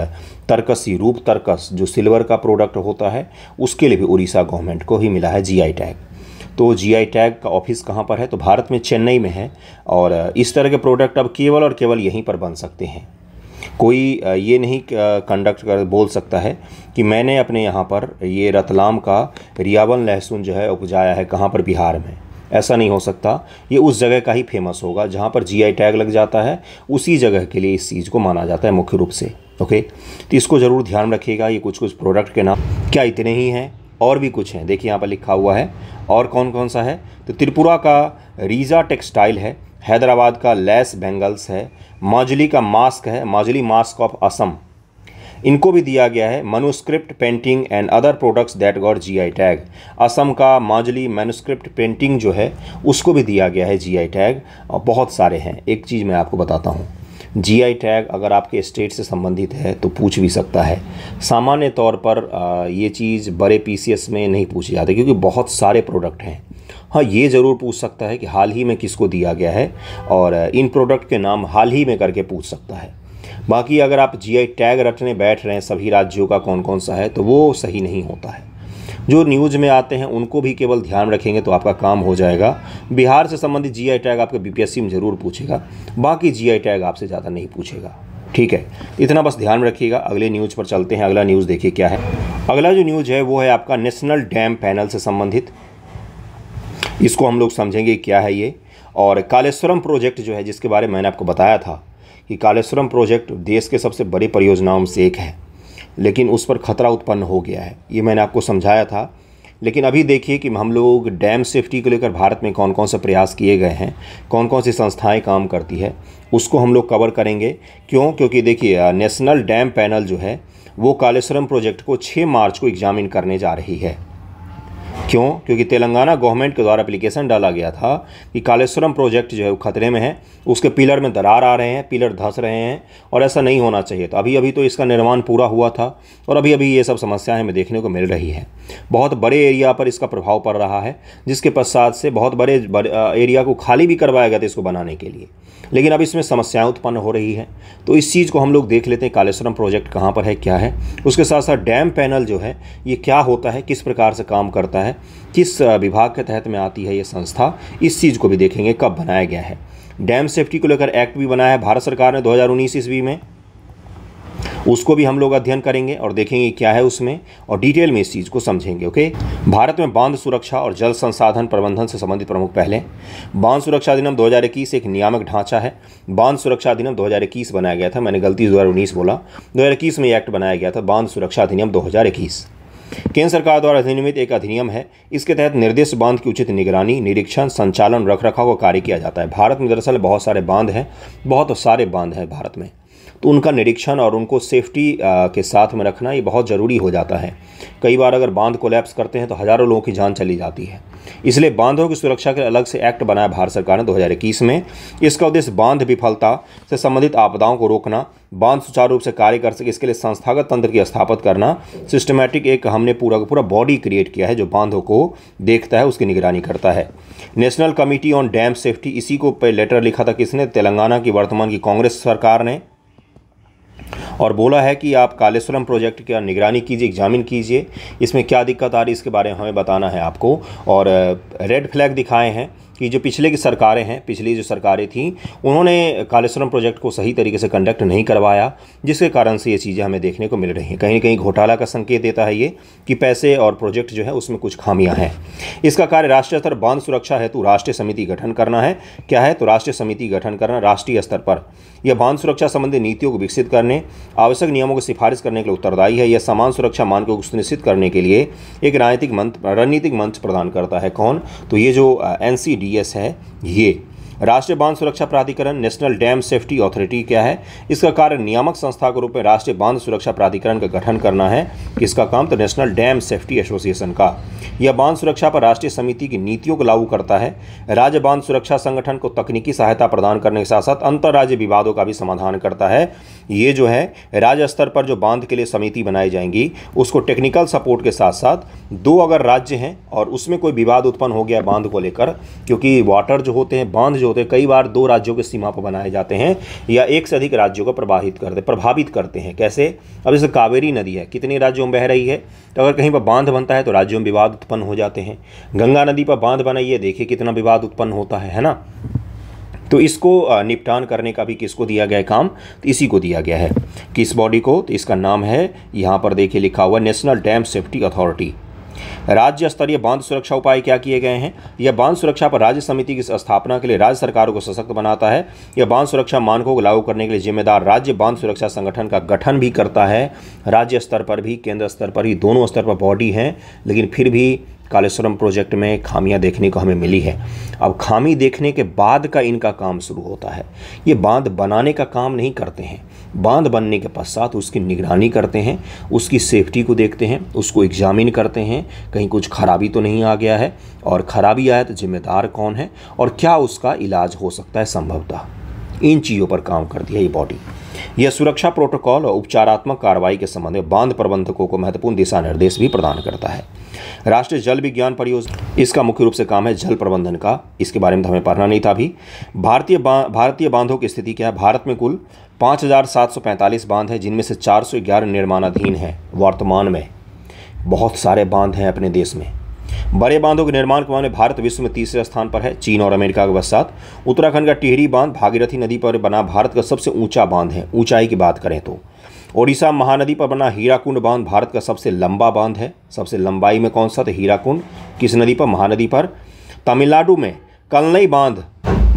तरकसी रूप तरकस जो सिल्वर का प्रोडक्ट होता है उसके लिए भी उड़ीसा गवर्नमेंट को ही मिला है जी टैग तो जीआई टैग का ऑफिस कहाँ पर है तो भारत में चेन्नई में है और इस तरह के प्रोडक्ट अब केवल और केवल यहीं पर बन सकते हैं कोई ये नहीं कंडक्ट कर बोल सकता है कि मैंने अपने यहाँ पर ये रतलाम का रियावन लहसुन जो है उपजाया है कहाँ पर बिहार में ऐसा नहीं हो सकता ये उस जगह का ही फेमस होगा जहाँ पर जीआई टैग लग जाता है उसी जगह के लिए इस चीज़ को माना जाता है मुख्य रूप से ओके तो इसको ज़रूर ध्यान रखिएगा ये कुछ कुछ प्रोडक्ट के नाम क्या इतने ही हैं और भी कुछ हैं देखिए यहाँ पर लिखा हुआ है और कौन कौन सा है तो त्रिपुरा का रीज़ा टेक्सटाइल है हैदराबाद का लेस बेंगल्स है माजली का मास्क है माजली मास्क ऑफ असम इनको भी दिया गया है manuscript painting and other products that got GI tag Assam का माजली मनुस्क्रिप्ट पेंटिंग जो है उसको भी दिया गया है जीआई टैग और बहुत सारे हैं एक चीज़ मैं आपको बताता हूँ जीआई टैग अगर आपके स्टेट से संबंधित है तो पूछ भी सकता है सामान्य तौर पर ये चीज़ बड़े पीसीएस में नहीं पूछी जाती क्योंकि बहुत सारे प्रोडक्ट हैं हाँ ये ज़रूर पूछ सकता है कि हाल ही में किसको दिया गया है और इन प्रोडक्ट के नाम हाल ही में करके पूछ सकता है बाकी अगर आप जीआई टैग रटने बैठ रहे हैं सभी राज्यों का कौन कौन सा है तो वो सही नहीं होता है जो न्यूज़ में आते हैं उनको भी केवल ध्यान रखेंगे तो आपका काम हो जाएगा बिहार से संबंधित जी टैग आपके बी में ज़रूर पूछेगा बाकी जी टैग आपसे ज़्यादा नहीं पूछेगा ठीक है इतना बस ध्यान रखिएगा अगले न्यूज़ पर चलते हैं अगला न्यूज़ देखिए क्या है अगला जो न्यूज़ है वो है आपका नेशनल डैम पैनल से संबंधित इसको हम लोग समझेंगे क्या है ये और कालेश्वरम प्रोजेक्ट जो है जिसके बारे में मैंने आपको बताया था कि कालेश्वरम प्रोजेक्ट देश के सबसे बड़ी परियोजनाओं में से एक है लेकिन उस पर ख़तरा उत्पन्न हो गया है ये मैंने आपको समझाया था लेकिन अभी देखिए कि हम लोग डैम सेफ्टी को लेकर भारत में कौन कौन से प्रयास किए गए हैं कौन कौन सी संस्थाएं काम करती है उसको हम लोग कवर करेंगे क्यों क्योंकि देखिए नेशनल डैम पैनल जो है वो कालेश्वरम प्रोजेक्ट को 6 मार्च को एग्जामिन करने जा रही है क्यों क्योंकि तेलंगाना गवर्नमेंट के द्वारा एप्लीकेशन डाला गया था कि कालेश्वरम प्रोजेक्ट जो है वो खतरे में है उसके पिलर में दरार आ रहे हैं पिलर धंस रहे हैं और ऐसा नहीं होना चाहिए था अभी अभी तो इसका निर्माण पूरा हुआ था और अभी अभी ये सब समस्याएं हमें देखने को मिल रही है बहुत बड़े एरिया पर इसका प्रभाव पड़ रहा है जिसके पश्चात से बहुत बड़े, बड़े एरिया को खाली भी करवाया गया था इसको बनाने के लिए लेकिन अब इसमें समस्याएं उत्पन्न हो रही हैं तो इस चीज़ को हम लोग देख लेते हैं कालेश्वरम प्रोजेक्ट कहाँ पर है क्या है उसके साथ साथ डैम पैनल जो है ये क्या होता है किस प्रकार से काम करता है रहा है किस विभाग के तहत में आती है ये संस्था इस चीज़ को भी देखेंगे कब बनाया गया है डैम सेफ्टी को लेकर एक्ट भी बनाया है भारत सरकार ने दो ईस्वी में उसको भी हम लोग अध्ययन करेंगे और देखेंगे क्या है उसमें और डिटेल में इस चीज़ को समझेंगे ओके भारत में बांध सुरक्षा और जल संसाधन प्रबंधन से संबंधित प्रमुख पहले बांध सुरक्षा अधिनियम 2021 एक नियामक ढांचा है बांध सुरक्षा अधिनियम 2021 बनाया गया था मैंने गलती 2019 बोला 2021 में एक्ट बनाया गया था बांध सुरक्षा अधिनियम 2021 केंद्र सरकार द्वारा अधिनियमित एक अधिनियम है इसके तहत निर्देश बांध की उचित निगरानी निरीक्षण संचालन रखरखाव का कार्य किया जाता है भारत में दरअसल बहुत सारे बांध हैं बहुत सारे बांध हैं भारत में तो उनका निरीक्षण और उनको सेफ्टी के साथ में रखना ये बहुत ज़रूरी हो जाता है कई बार अगर बांध कोलैप्स करते हैं तो हज़ारों लोगों की जान चली जाती है इसलिए बांधों की सुरक्षा के अलग से एक्ट बनाया भारत सरकार ने दो में इसका उद्देश्य बांध विफलता से संबंधित आपदाओं को रोकना बांध सुचारू रूप से कार्य कर सके इसके लिए संस्थागत तंत्र की स्थापित करना सिस्टमैटिक एक हमने पूरा का पूरा बॉडी क्रिएट किया है जो बांधों को देखता है उसकी निगरानी करता है national committee on dam safety इसी को पे लेटर लिखा था किसने तेलंगाना की वर्तमान की कांग्रेस सरकार ने और बोला है कि आप कालेश्वरम प्रोजेक्ट की निगरानी कीजिए एग्जामिन कीजिए इसमें क्या दिक्कत आ रही है इसके बारे में हमें बताना है आपको और रेड फ्लैग दिखाए हैं कि जो पिछले की सरकारें हैं पिछली जो सरकारें थीं उन्होंने कालेश्वरम प्रोजेक्ट को सही तरीके से कंडक्ट नहीं करवाया जिसके कारण से ये चीज़ें हमें देखने को मिल रही हैं कहीं ना कहीं घोटाला का संकेत देता है ये कि पैसे और प्रोजेक्ट जो है उसमें कुछ खामियां हैं इसका कार्य राष्ट्रीय स्तर बांध सुरक्षा हेतु राष्ट्रीय समिति गठन करना है क्या है तो राष्ट्रीय समिति गठन करना राष्ट्रीय स्तर पर यह बांध सुरक्षा संबंधी नीतियों को विकसित करने आवश्यक नियमों की सिफारिश करने के लिए उत्तरदायी है यह समान सुरक्षा मानकों को सुनिश्चित करने के लिए एक राजनीतिक मंच रणनीतिक मंच प्रदान करता है कौन तो ये जो एन एनडीएस है ये राष्ट्रीय बांध सुरक्षा प्राधिकरण नेशनल डैम सेफ्टी अथॉरिटी क्या है इसका कार्य नियामक संस्था के रूप में राष्ट्रीय बांध सुरक्षा प्राधिकरण का गठन करना है इसका काम तो नेशनल डैम सेफ्टी एसोसिएशन का यह बांध सुरक्षा पर राष्ट्रीय समिति की नीतियों को लागू करता है राज्य बांध सुरक्षा संगठन को तकनीकी सहायता प्रदान करने के साथ साथ अंतर्राज्य विवादों का भी समाधान करता है ये जो है राज्य स्तर पर जो बांध के लिए समिति बनाई जाएंगी उसको टेक्निकल सपोर्ट के साथ साथ दो अगर राज्य हैं और उसमें कोई विवाद उत्पन्न हो गया बांध को लेकर क्योंकि वाटर जो होते हैं बांध जो होते हैं कई बार दो राज्यों के सीमा पर बनाए जाते हैं या एक से अधिक राज्यों को प्रभावित करते प्रभावित करते हैं कैसे अब जैसे कावेरी नदी है कितने राज्यों में बह रही है तो अगर कहीं पर बांध बनता है तो राज्यों में विवाद उत्पन्न हो जाते हैं गंगा नदी पर बांध बनाइए देखिए कितना विवाद उत्पन्न होता है है ना तो इसको निपटान करने का भी किसको दिया गया है काम तो इसी को दिया गया है किस बॉडी को तो इसका नाम है यहाँ पर देखिए लिखा हुआ नेशनल डैम सेफ्टी अथॉरिटी राज्य स्तरीय बांध सुरक्षा उपाय क्या किए गए हैं यह बांध सुरक्षा पर राज्य समिति की स्थापना के लिए राज्य सरकारों को सशक्त बनाता है यह बांध सुरक्षा मानकों को लागू करने के लिए जिम्मेदार राज्य बांध सुरक्षा संगठन का गठन भी करता है राज्य स्तर पर भी केंद्र स्तर पर ही दोनों स्तर पर बॉडी हैं लेकिन फिर भी कालेश्वरम प्रोजेक्ट में खामियां देखने को हमें मिली है अब खामी देखने के बाद का इनका काम शुरू होता है ये बांध बनाने का काम नहीं करते हैं बांध बनने के पश्चात उसकी निगरानी करते हैं उसकी सेफ्टी को देखते हैं उसको एग्जामिन करते हैं कहीं कुछ खराबी तो नहीं आ गया है और खराबी आया तो जिम्मेदार कौन है और क्या उसका इलाज हो सकता है संभवतः इन चीज़ों पर काम करती है ये बॉडी यह सुरक्षा प्रोटोकॉल और उपचारात्मक कार्रवाई के संबंध में बांध प्रबंधकों को महत्वपूर्ण दिशा निर्देश भी प्रदान करता है राष्ट्रीय जल विज्ञान परियोजना इसका मुख्य रूप से काम है जल प्रबंधन का इसके बारे में तो हमें पढ़ना नहीं था अभी भारतीय बा, भारतीय बांधों की स्थिति क्या है भारत में कुल पाँच हज़ार सात सौ पैंतालीस बांध हैं जिनमें से चार सौ ग्यारह निर्माणाधीन हैं वर्तमान में बहुत सारे बांध हैं अपने देश में बड़े बांधों के निर्माण के मामले भारत विश्व में तीसरे स्थान पर है चीन और अमेरिका के पश्चात उत्तराखंड का टिहरी बांध भागीरथी नदी पर बना भारत का सबसे ऊंचा बांध है ऊंचाई की बात करें तो ओडिशा महानदी पर बना हीराकुंड बांध भारत का सबसे लंबा बांध है सबसे लंबाई में कौन सा तो हीराकुंड किस नदी पर महानदी पर तमिलनाडु में कलनई बांध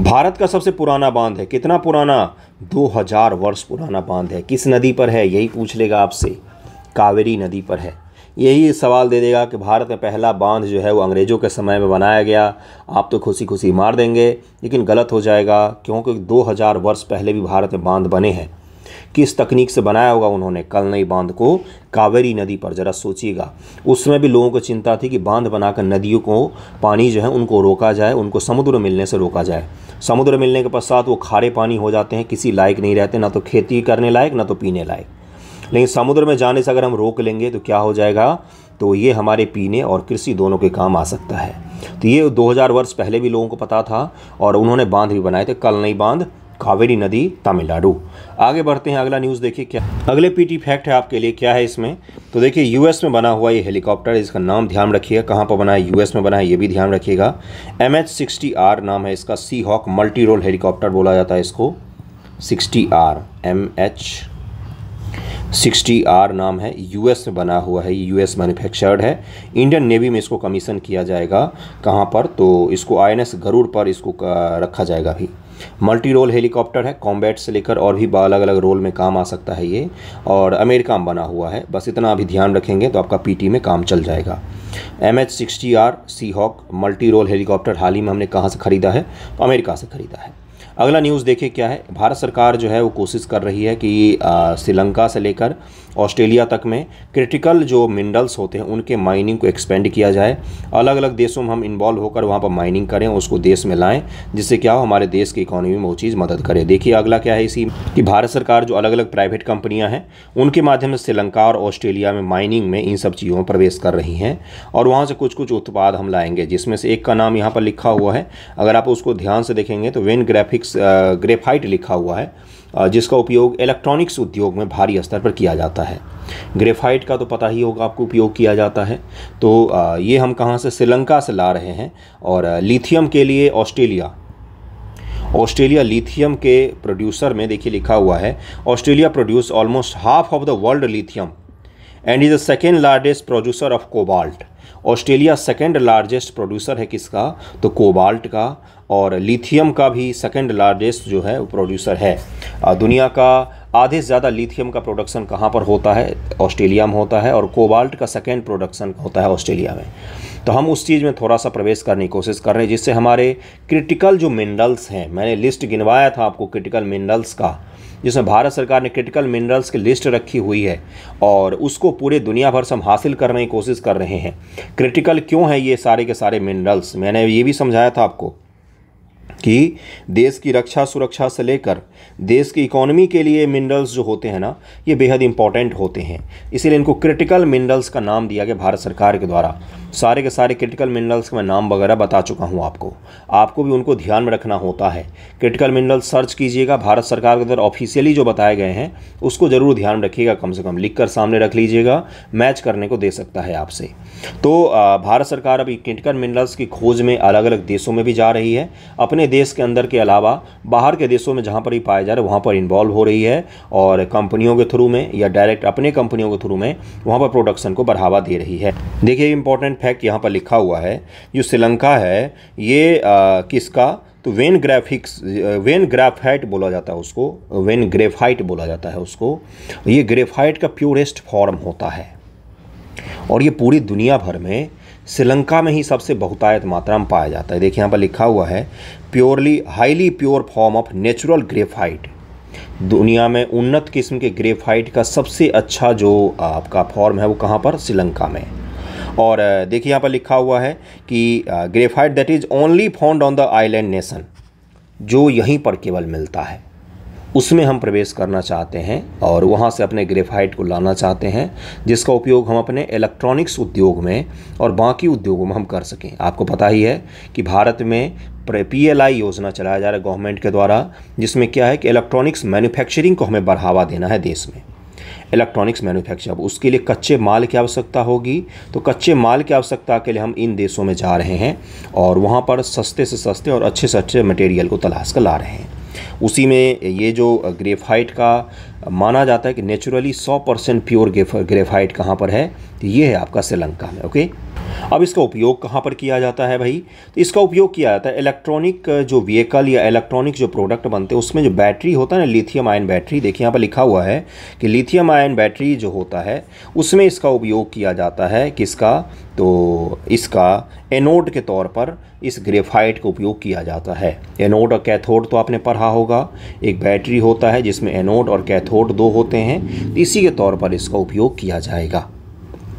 भारत का सबसे पुराना बांध है कितना पुराना 2000 वर्ष पुराना बांध है किस नदी पर है यही पूछ लेगा आपसे कावेरी नदी पर है यही सवाल दे देगा कि भारत में पहला बांध जो है वो अंग्रेज़ों के समय में बनाया गया आप तो खुशी खुशी मार देंगे लेकिन गलत हो जाएगा क्योंकि 2000 वर्ष पहले भी भारत में बांध बने हैं किस तकनीक से बनाया होगा उन्होंने कल नई बांध को कावेरी नदी पर ज़रा सोचिएगा उसमें भी लोगों को चिंता थी कि बांध बनाकर नदियों को पानी जो है उनको रोका जाए उनको समुद्र मिलने से रोका जाए समुद्र मिलने के पश्चात वो खारे पानी हो जाते हैं किसी लायक नहीं रहते ना तो खेती करने लायक ना तो पीने लायक लेकिन समुद्र में जाने से अगर हम रोक लेंगे तो क्या हो जाएगा तो ये हमारे पीने और कृषि दोनों के काम आ सकता है तो ये 2000 वर्ष पहले भी लोगों को पता था और उन्होंने बांध भी बनाए थे कल नहीं बांध कावेरी नदी तमिलनाडु आगे बढ़ते हैं अगला न्यूज़ देखिए क्या अगले पीटी फैक्ट है आपके लिए क्या है इसमें तो देखिए यूएस में बना हुआ ये हेलीकॉप्टर इसका नाम ध्यान रखिएगा कहाँ पर बना है यूएस में बना है ये भी ध्यान रखिएगा एम एच सिक्सटी आर नाम है इसका Seahawk multi role helicopter बोला जाता है इसको sixty R M H sixty R नाम है यूएस में बना हुआ है ये यूएस मैन्युफैक्चर्ड है इंडियन नेवी में इसको कमीशन किया जाएगा कहाँ पर तो इसको आई गरुड़ पर इसको रखा जाएगा भी मल्टी रोल हेलीकॉप्टर है कॉम्बैट से लेकर और भी अलग अलग रोल में काम आ सकता है ये और अमेरिका में बना हुआ है बस इतना अभी ध्यान रखेंगे तो आपका पीटी में काम चल जाएगा M H sixty R Seahawk multi role helicopter हाल ही में हमने कहाँ से ख़रीदा है तो अमेरिका से ख़रीदा है अगला न्यूज़ देखिए क्या है भारत सरकार जो है वो कोशिश कर रही है कि श्रीलंका से लेकर ऑस्ट्रेलिया तक में क्रिटिकल जो मिनरल्स होते हैं उनके माइनिंग को एक्सपेंड किया जाए अलग अलग देशों में हम इन्वॉल्व होकर वहाँ पर माइनिंग करें उसको देश में लाएँ जिससे क्या हो हमारे देश की इकोनॉमी में वो चीज़ मदद करे देखिए अगला क्या है इसी कि भारत सरकार जो अलग अलग प्राइवेट कंपनियाँ हैं उनके माध्यम से श्रीलंका और ऑस्ट्रेलिया में माइनिंग में इन सब चीज़ों में प्रवेश कर रही हैं और वहाँ से कुछ कुछ उत्पाद हम लाएंगे जिसमें से एक का नाम यहाँ पर लिखा हुआ है अगर आप उसको ध्यान से देखेंगे तो वेन ग्राफिक्स ग्रेफाइट लिखा हुआ है जिसका उपयोग इलेक्ट्रॉनिक्स उद्योग में भारी स्तर पर किया जाता है ग्रेफाइट का तो पता ही होगा आपको उपयोग किया जाता है तो ये हम कहाँ से श्रीलंका से ला रहे हैं और लिथियम के लिए ऑस्ट्रेलिया ऑस्ट्रेलिया लिथियम के प्रोड्यूसर में देखिए लिखा हुआ है Australia produce almost half of the world lithium and is the second largest producer of cobalt Australia second largest producer है किसका तो कोबाल्ट का और लिथियम का भी सेकेंड लार्जेस्ट जो है वो प्रोड्यूसर है दुनिया का आधे से ज़्यादा लिथियम का प्रोडक्शन कहाँ पर होता है ऑस्ट्रेलिया में होता है और कोबाल्ट का सेकेंड प्रोडक्शन होता है ऑस्ट्रेलिया में तो हम उस चीज़ में थोड़ा सा प्रवेश करने की कोशिश कर रहे हैं जिससे हमारे क्रिटिकल जो मिनरल्स हैं मैंने लिस्ट गिनवाया था आपको क्रिटिकल मिनरल्स का जिसमें भारत सरकार ने क्रिटिकल मिनरल्स की लिस्ट रखी हुई है और उसको पूरे दुनिया भर से हम हासिल करने की कोशिश कर रहे हैं क्रिटिकल क्यों है ये सारे के सारे मिनरल्स मैंने ये भी समझाया था आपको कि देश की रक्षा सुरक्षा से लेकर देश की इकोनॉमी के लिए मिनरल्स जो होते हैं ना ये बेहद इंपॉर्टेंट होते हैं इसीलिए इनको क्रिटिकल मिनरल्स का नाम दिया गया भारत सरकार के द्वारा सारे के सारे क्रिटिकल मिनरल्स का मैं नाम वगैरह बता चुका हूँ आपको आपको भी उनको ध्यान में रखना होता है क्रिटिकल मिनरल सर्च कीजिएगा भारत सरकार के द्वारा ऑफिशियली जो बताए गए हैं उसको ज़रूर ध्यान रखिएगा कम से कम लिख कर सामने रख लीजिएगा मैच करने को दे सकता है आपसे तो भारत सरकार अभी क्रिटिकल मिनरल्स की खोज में अलग अलग देशों में भी जा रही है अपने देश के अंदर के अलावा बाहर के देशों में जहाँ पर ही पाए जा रहे वहाँ पर इन्वॉल्व हो रही है और कंपनियों के थ्रू में या डायरेक्ट अपने कंपनियों के थ्रू में वहाँ पर प्रोडक्शन को बढ़ावा दे रही है देखिए इंपॉर्टेंट फैक्ट यहाँ पर लिखा हुआ है जो श्रीलंका है ये आ, किसका तो वेन ग्राफिक्स वेन ग्राफाइट बोला जाता है उसको वेन ग्रेफाइट बोला जाता है उसको ये ग्रेफाइट का प्योरेस्ट फॉर्म होता है और ये पूरी दुनिया भर में श्रीलंका में ही सबसे बहुतायत मात्रा में पाया जाता है देखिए यहाँ पर लिखा हुआ है purely highly pure form of natural graphite दुनिया में उन्नत किस्म के ग्रेफाइट का सबसे अच्छा जो आपका फॉर्म है वो कहाँ पर श्रीलंका में और देखिए यहाँ पर लिखा हुआ है कि graphite that is only found on the island nation जो यहीं पर केवल मिलता है उसमें हम प्रवेश करना चाहते हैं और वहाँ से अपने ग्रेफाइट को लाना चाहते हैं जिसका उपयोग हम अपने इलेक्ट्रॉनिक्स उद्योग में और बाकी उद्योगों में हम कर सकें आपको पता ही है कि भारत में पी एल आई योजना चलाया जा रहा है गवर्नमेंट के द्वारा जिसमें क्या है कि इलेक्ट्रॉनिक्स मैन्युफैक्चरिंग को हमें बढ़ावा देना है देश में इलेक्ट्रॉनिक्स मैन्युफैक्चर अब उसके लिए कच्चे माल की आवश्यकता होगी तो कच्चे माल की आवश्यकता के लिए हम इन देशों में जा रहे हैं और वहाँ पर सस्ते से सस्ते और अच्छे से अच्छे मटेरियल को तलाश कर ला रहे हैं उसी में ये जो ग्रेफाइट का माना जाता है कि नेचुरली 100 परसेंट प्योर ग्रेफाइट कहाँ पर है तो ये है आपका श्रीलंका में ओके अब इसका उपयोग कहाँ पर किया जाता है भाई तो इसका उपयोग किया जाता है इलेक्ट्रॉनिक जो व्हीकल या इलेक्ट्रॉनिक जो प्रोडक्ट बनते हैं उसमें जो बैटरी होता है ना लिथियम आयन बैटरी देखिए यहाँ पर लिखा हुआ है कि लिथियम आयन बैटरी जो होता है उसमें इसका उपयोग किया जाता है किसका तो इसका एनोड के तौर पर इस ग्रेफाइट का उपयोग किया जाता है एनोड और कैथोड तो आपने पढ़ा होगा एक बैटरी होता है जिसमें एनोड और कैथोड दो होते हैं इसी के तौर पर इसका उपयोग किया जाएगा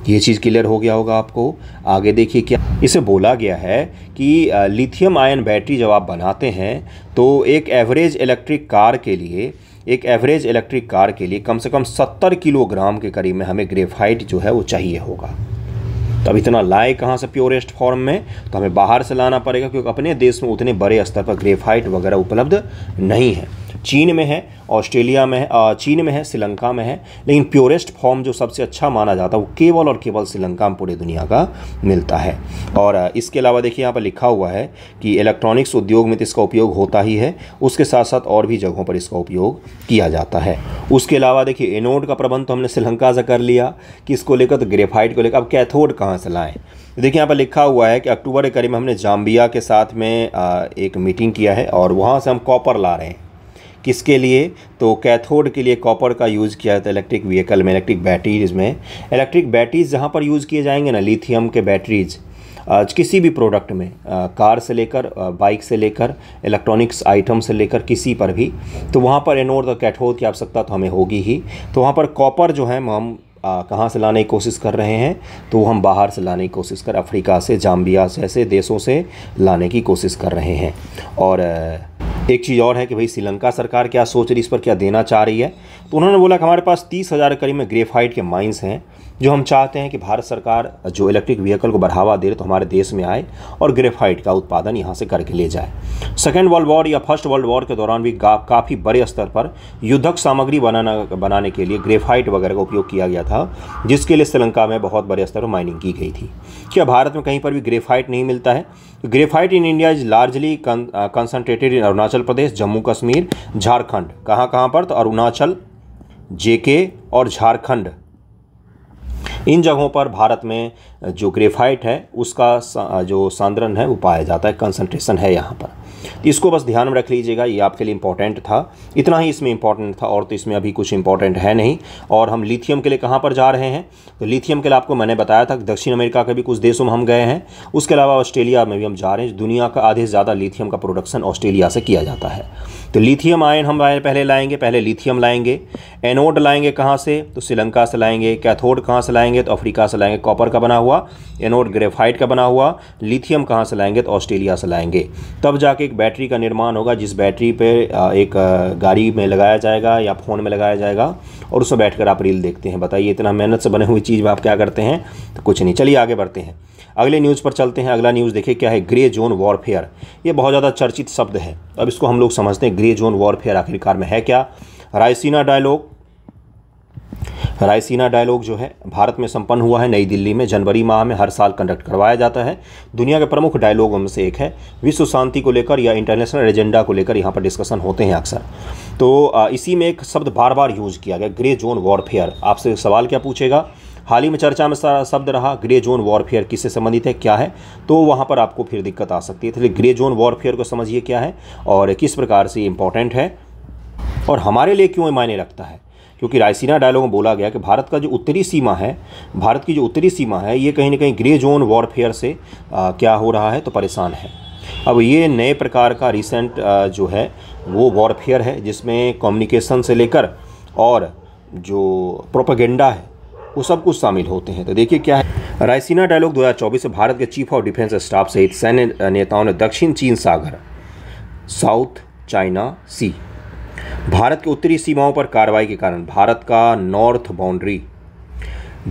ये चीज़ क्लियर हो गया होगा आपको आगे देखिए क्या इसे बोला गया है कि लिथियम आयन बैटरी जब आप बनाते हैं तो एक एवरेज इलेक्ट्रिक कार के लिए एक एवरेज इलेक्ट्रिक कार के लिए कम से कम सत्तर किलोग्राम के करीब में हमें ग्रेफाइट जो है वो चाहिए होगा तो अब इतना लाए कहाँ से प्योरेस्ट फॉर्म में तो हमें बाहर से लाना पड़ेगा क्योंकि अपने देश में उतने बड़े स्तर पर ग्रेफाइट वगैरह उपलब्ध नहीं है चीन में है ऑस्ट्रेलिया में है चीन में है श्रीलंका में है लेकिन प्योरेस्ट फॉर्म जो सबसे अच्छा माना जाता है वो केवल और केवल श्रीलंका में पूरी दुनिया का मिलता है और इसके अलावा देखिए यहाँ पर लिखा हुआ है कि इलेक्ट्रॉनिक्स उद्योग में तो इसका उपयोग होता ही है उसके साथ साथ और भी जगहों पर इसका उपयोग किया जाता है उसके अलावा देखिए एनोड का प्रबंध तो हमने श्रीलंका से कर लिया कि इसको लेकर तो ग्रेफाइट को लेकर अब कैथोड कहाँ से लाएँ देखिए यहाँ पर लिखा हुआ है कि अक्टूबर के करीब हमने जाम्बिया के साथ में एक मीटिंग किया है और वहाँ से हम कॉपर ला रहे हैं किसके लिए तो कैथोड के लिए कॉपर का यूज़ किया जाता है इलेक्ट्रिक व्हीकल में इलेक्ट्रिक बैटरीज में इलेक्ट्रिक बैटरीज जहाँ पर यूज़ किए जाएंगे ना लिथियम के बैटरीज आज किसी भी प्रोडक्ट में आ, कार से लेकर बाइक से लेकर इलेक्ट्रॉनिक्स आइटम से लेकर किसी पर भी तो वहाँ पर एनोड और कैथोड की आवश्यकता तो हमें होगी ही तो वहाँ पर कॉपर जो है हम कहाँ से लाने की कोशिश कर रहे हैं तो हम बाहर से लाने की कोशिश कर अफ्रीका से जाम्बिया से जैसे देशों से लाने की कोशिश कर रहे हैं और एक चीज़ और है कि भाई श्रीलंका सरकार क्या सोच रही इस पर क्या देना चाह रही है तो उन्होंने बोला कि हमारे पास तीस हज़ार करीब में ग्रेफाइट के माइंस हैं जो हम चाहते हैं कि भारत सरकार जो इलेक्ट्रिक व्हीकल को बढ़ावा दे तो हमारे देश में आए और ग्रेफाइट का उत्पादन यहाँ से करके ले जाए सेकेंड वर्ल्ड वॉर या फर्स्ट वर्ल्ड वॉर के दौरान भी काफ़ी बड़े स्तर पर युद्धक सामग्री बनाना बनाने के लिए ग्रेफाइट वगैरह का उपयोग किया गया था जिसके लिए श्रीलंका में बहुत बड़े स्तर पर माइनिंग की गई थी क्या भारत में कहीं पर भी ग्रेफाइट नहीं मिलता है graphite in India is largely concentrated in Arunachal Pradesh Jammu Kashmir Jharkhand कहाँ कहाँ पर तो अरुणाचल जेके और झारखंड इन जगहों पर भारत में जो ग्रेफाइट है उसका जो सांद्रण है वो पाया जाता है कंसनट्रेशन है यहाँ पर तो इसको बस ध्यान में रख लीजिएगा ये आपके लिए इंपॉर्टेंट था इतना ही इसमें इम्पॉर्टेंट था और तो इसमें अभी कुछ इम्पॉर्टेंट है नहीं और हम लिथियम के लिए कहाँ पर जा रहे हैं तो लिथियम के लिए आपको मैंने बताया था दक्षिण अमेरिका के भी कुछ देशों में हम गए हैं उसके अलावा ऑस्ट्रेलिया में भी हम जा रहे हैं दुनिया का आधे से ज़्यादा लिथियम का प्रोडक्शन ऑस्ट्रेलिया से किया जाता है तो लिथियम आयन हम पहले लाएंगे पहले लिथियम लाएंगे एनोड लाएंगे कहाँ से तो श्रीलंका से लाएंगे कैथोड कहाँ से लाएंगे तो अफ्रीका से लाएंगे कॉपर का बना हुआ एनोड ग्रेफाइट का बना हुआ लिथियम कहाँ से लाएंगे तो ऑस्ट्रेलिया से लाएंगे तब जाके एक बैटरी का निर्माण होगा जिस बैटरी पर एक गाड़ी में लगाया जाएगा या फ़ोन में लगाया जाएगा और उसमें बैठ आप रील देखते हैं बताइए इतना मेहनत से बने हुई चीज़ में आप क्या करते हैं तो कुछ नहीं चलिए आगे बढ़ते हैं अगले न्यूज़ पर चलते हैं अगला न्यूज़ देखिए क्या है ग्रे जोन वॉरफेयर ये बहुत ज़्यादा चर्चित शब्द है अब इसको हम लोग समझते हैं ग्रे जोन वॉरफेयर आखिरकार में है क्या रायसीना डायलॉग रायसीना डायलॉग जो है भारत में संपन्न हुआ है नई दिल्ली में जनवरी माह में हर साल कंडक्ट करवाया जाता है दुनिया के प्रमुख डायलॉगों में से एक है विश्व शांति को लेकर या इंटरनेशनल एजेंडा को लेकर यहाँ पर डिस्कशन होते हैं अक्सर तो इसी में एक शब्द बार बार यूज़ किया गया ग्रे जोन वॉरफेयर आपसे सवाल क्या पूछेगा हाल ही में चर्चा में शब्द रहा ग्रे जोन वॉरफेयर किससे संबंधित है क्या है तो वहाँ पर आपको फिर दिक्कत आ सकती है ग्रे जोन वॉरफेयर को समझिए क्या है और किस प्रकार से इंपॉर्टेंट है और हमारे लिए क्यों मायने रखता है क्योंकि रायसीना डायलॉग में बोला गया कि भारत का जो उत्तरी सीमा है भारत की जो उत्तरी सीमा है ये कहीं ना कहीं ग्रे जोन वॉरफेयर से आ, क्या हो रहा है तो परेशान है अब ये नए प्रकार का रिसेंट आ, जो है वो वॉरफेयर है जिसमें कम्युनिकेशन से लेकर और जो प्रोपागेंडा है वो सब कुछ शामिल होते हैं तो देखिए क्या है रायसीना डायलॉग 2024 से भारत के चीफ ऑफ डिफेंस स्टाफ सहित सैन्य नेताओं ने दक्षिण चीन सागर साउथ चाइना सी भारत की उत्तरी सीमाओं पर कार्रवाई के कारण भारत का नॉर्थ बाउंड्री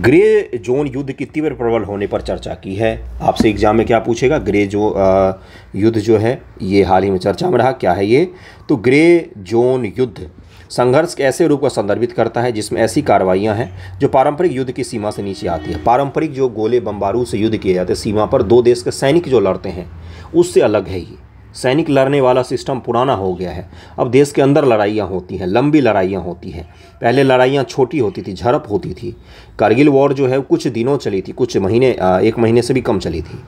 ग्रे जोन युद्ध की तीव्र प्रबल होने पर चर्चा की है आपसे एग्जाम में क्या पूछेगा ग्रे जो आ, युद्ध जो है ये हाल ही में चर्चा में रहा क्या है ये तो ग्रे जोन युद्ध संघर्ष के ऐसे रूप को संदर्भित करता है जिसमें ऐसी कार्रवाइयाँ हैं जो पारंपरिक युद्ध की सीमा से नीचे आती है पारंपरिक जो गोले बम्बारू से युद्ध किए जाते हैं सीमा पर दो देश के सैनिक जो लड़ते हैं उससे अलग है ये सैनिक लड़ने वाला सिस्टम पुराना हो गया है अब देश के अंदर लड़ाइयाँ होती हैं लंबी लड़ाइयाँ होती हैं पहले लड़ाइयाँ छोटी होती थी झड़प होती थी कारगिल वॉर जो है कुछ दिनों चली थी कुछ महीने एक महीने से भी कम चली थी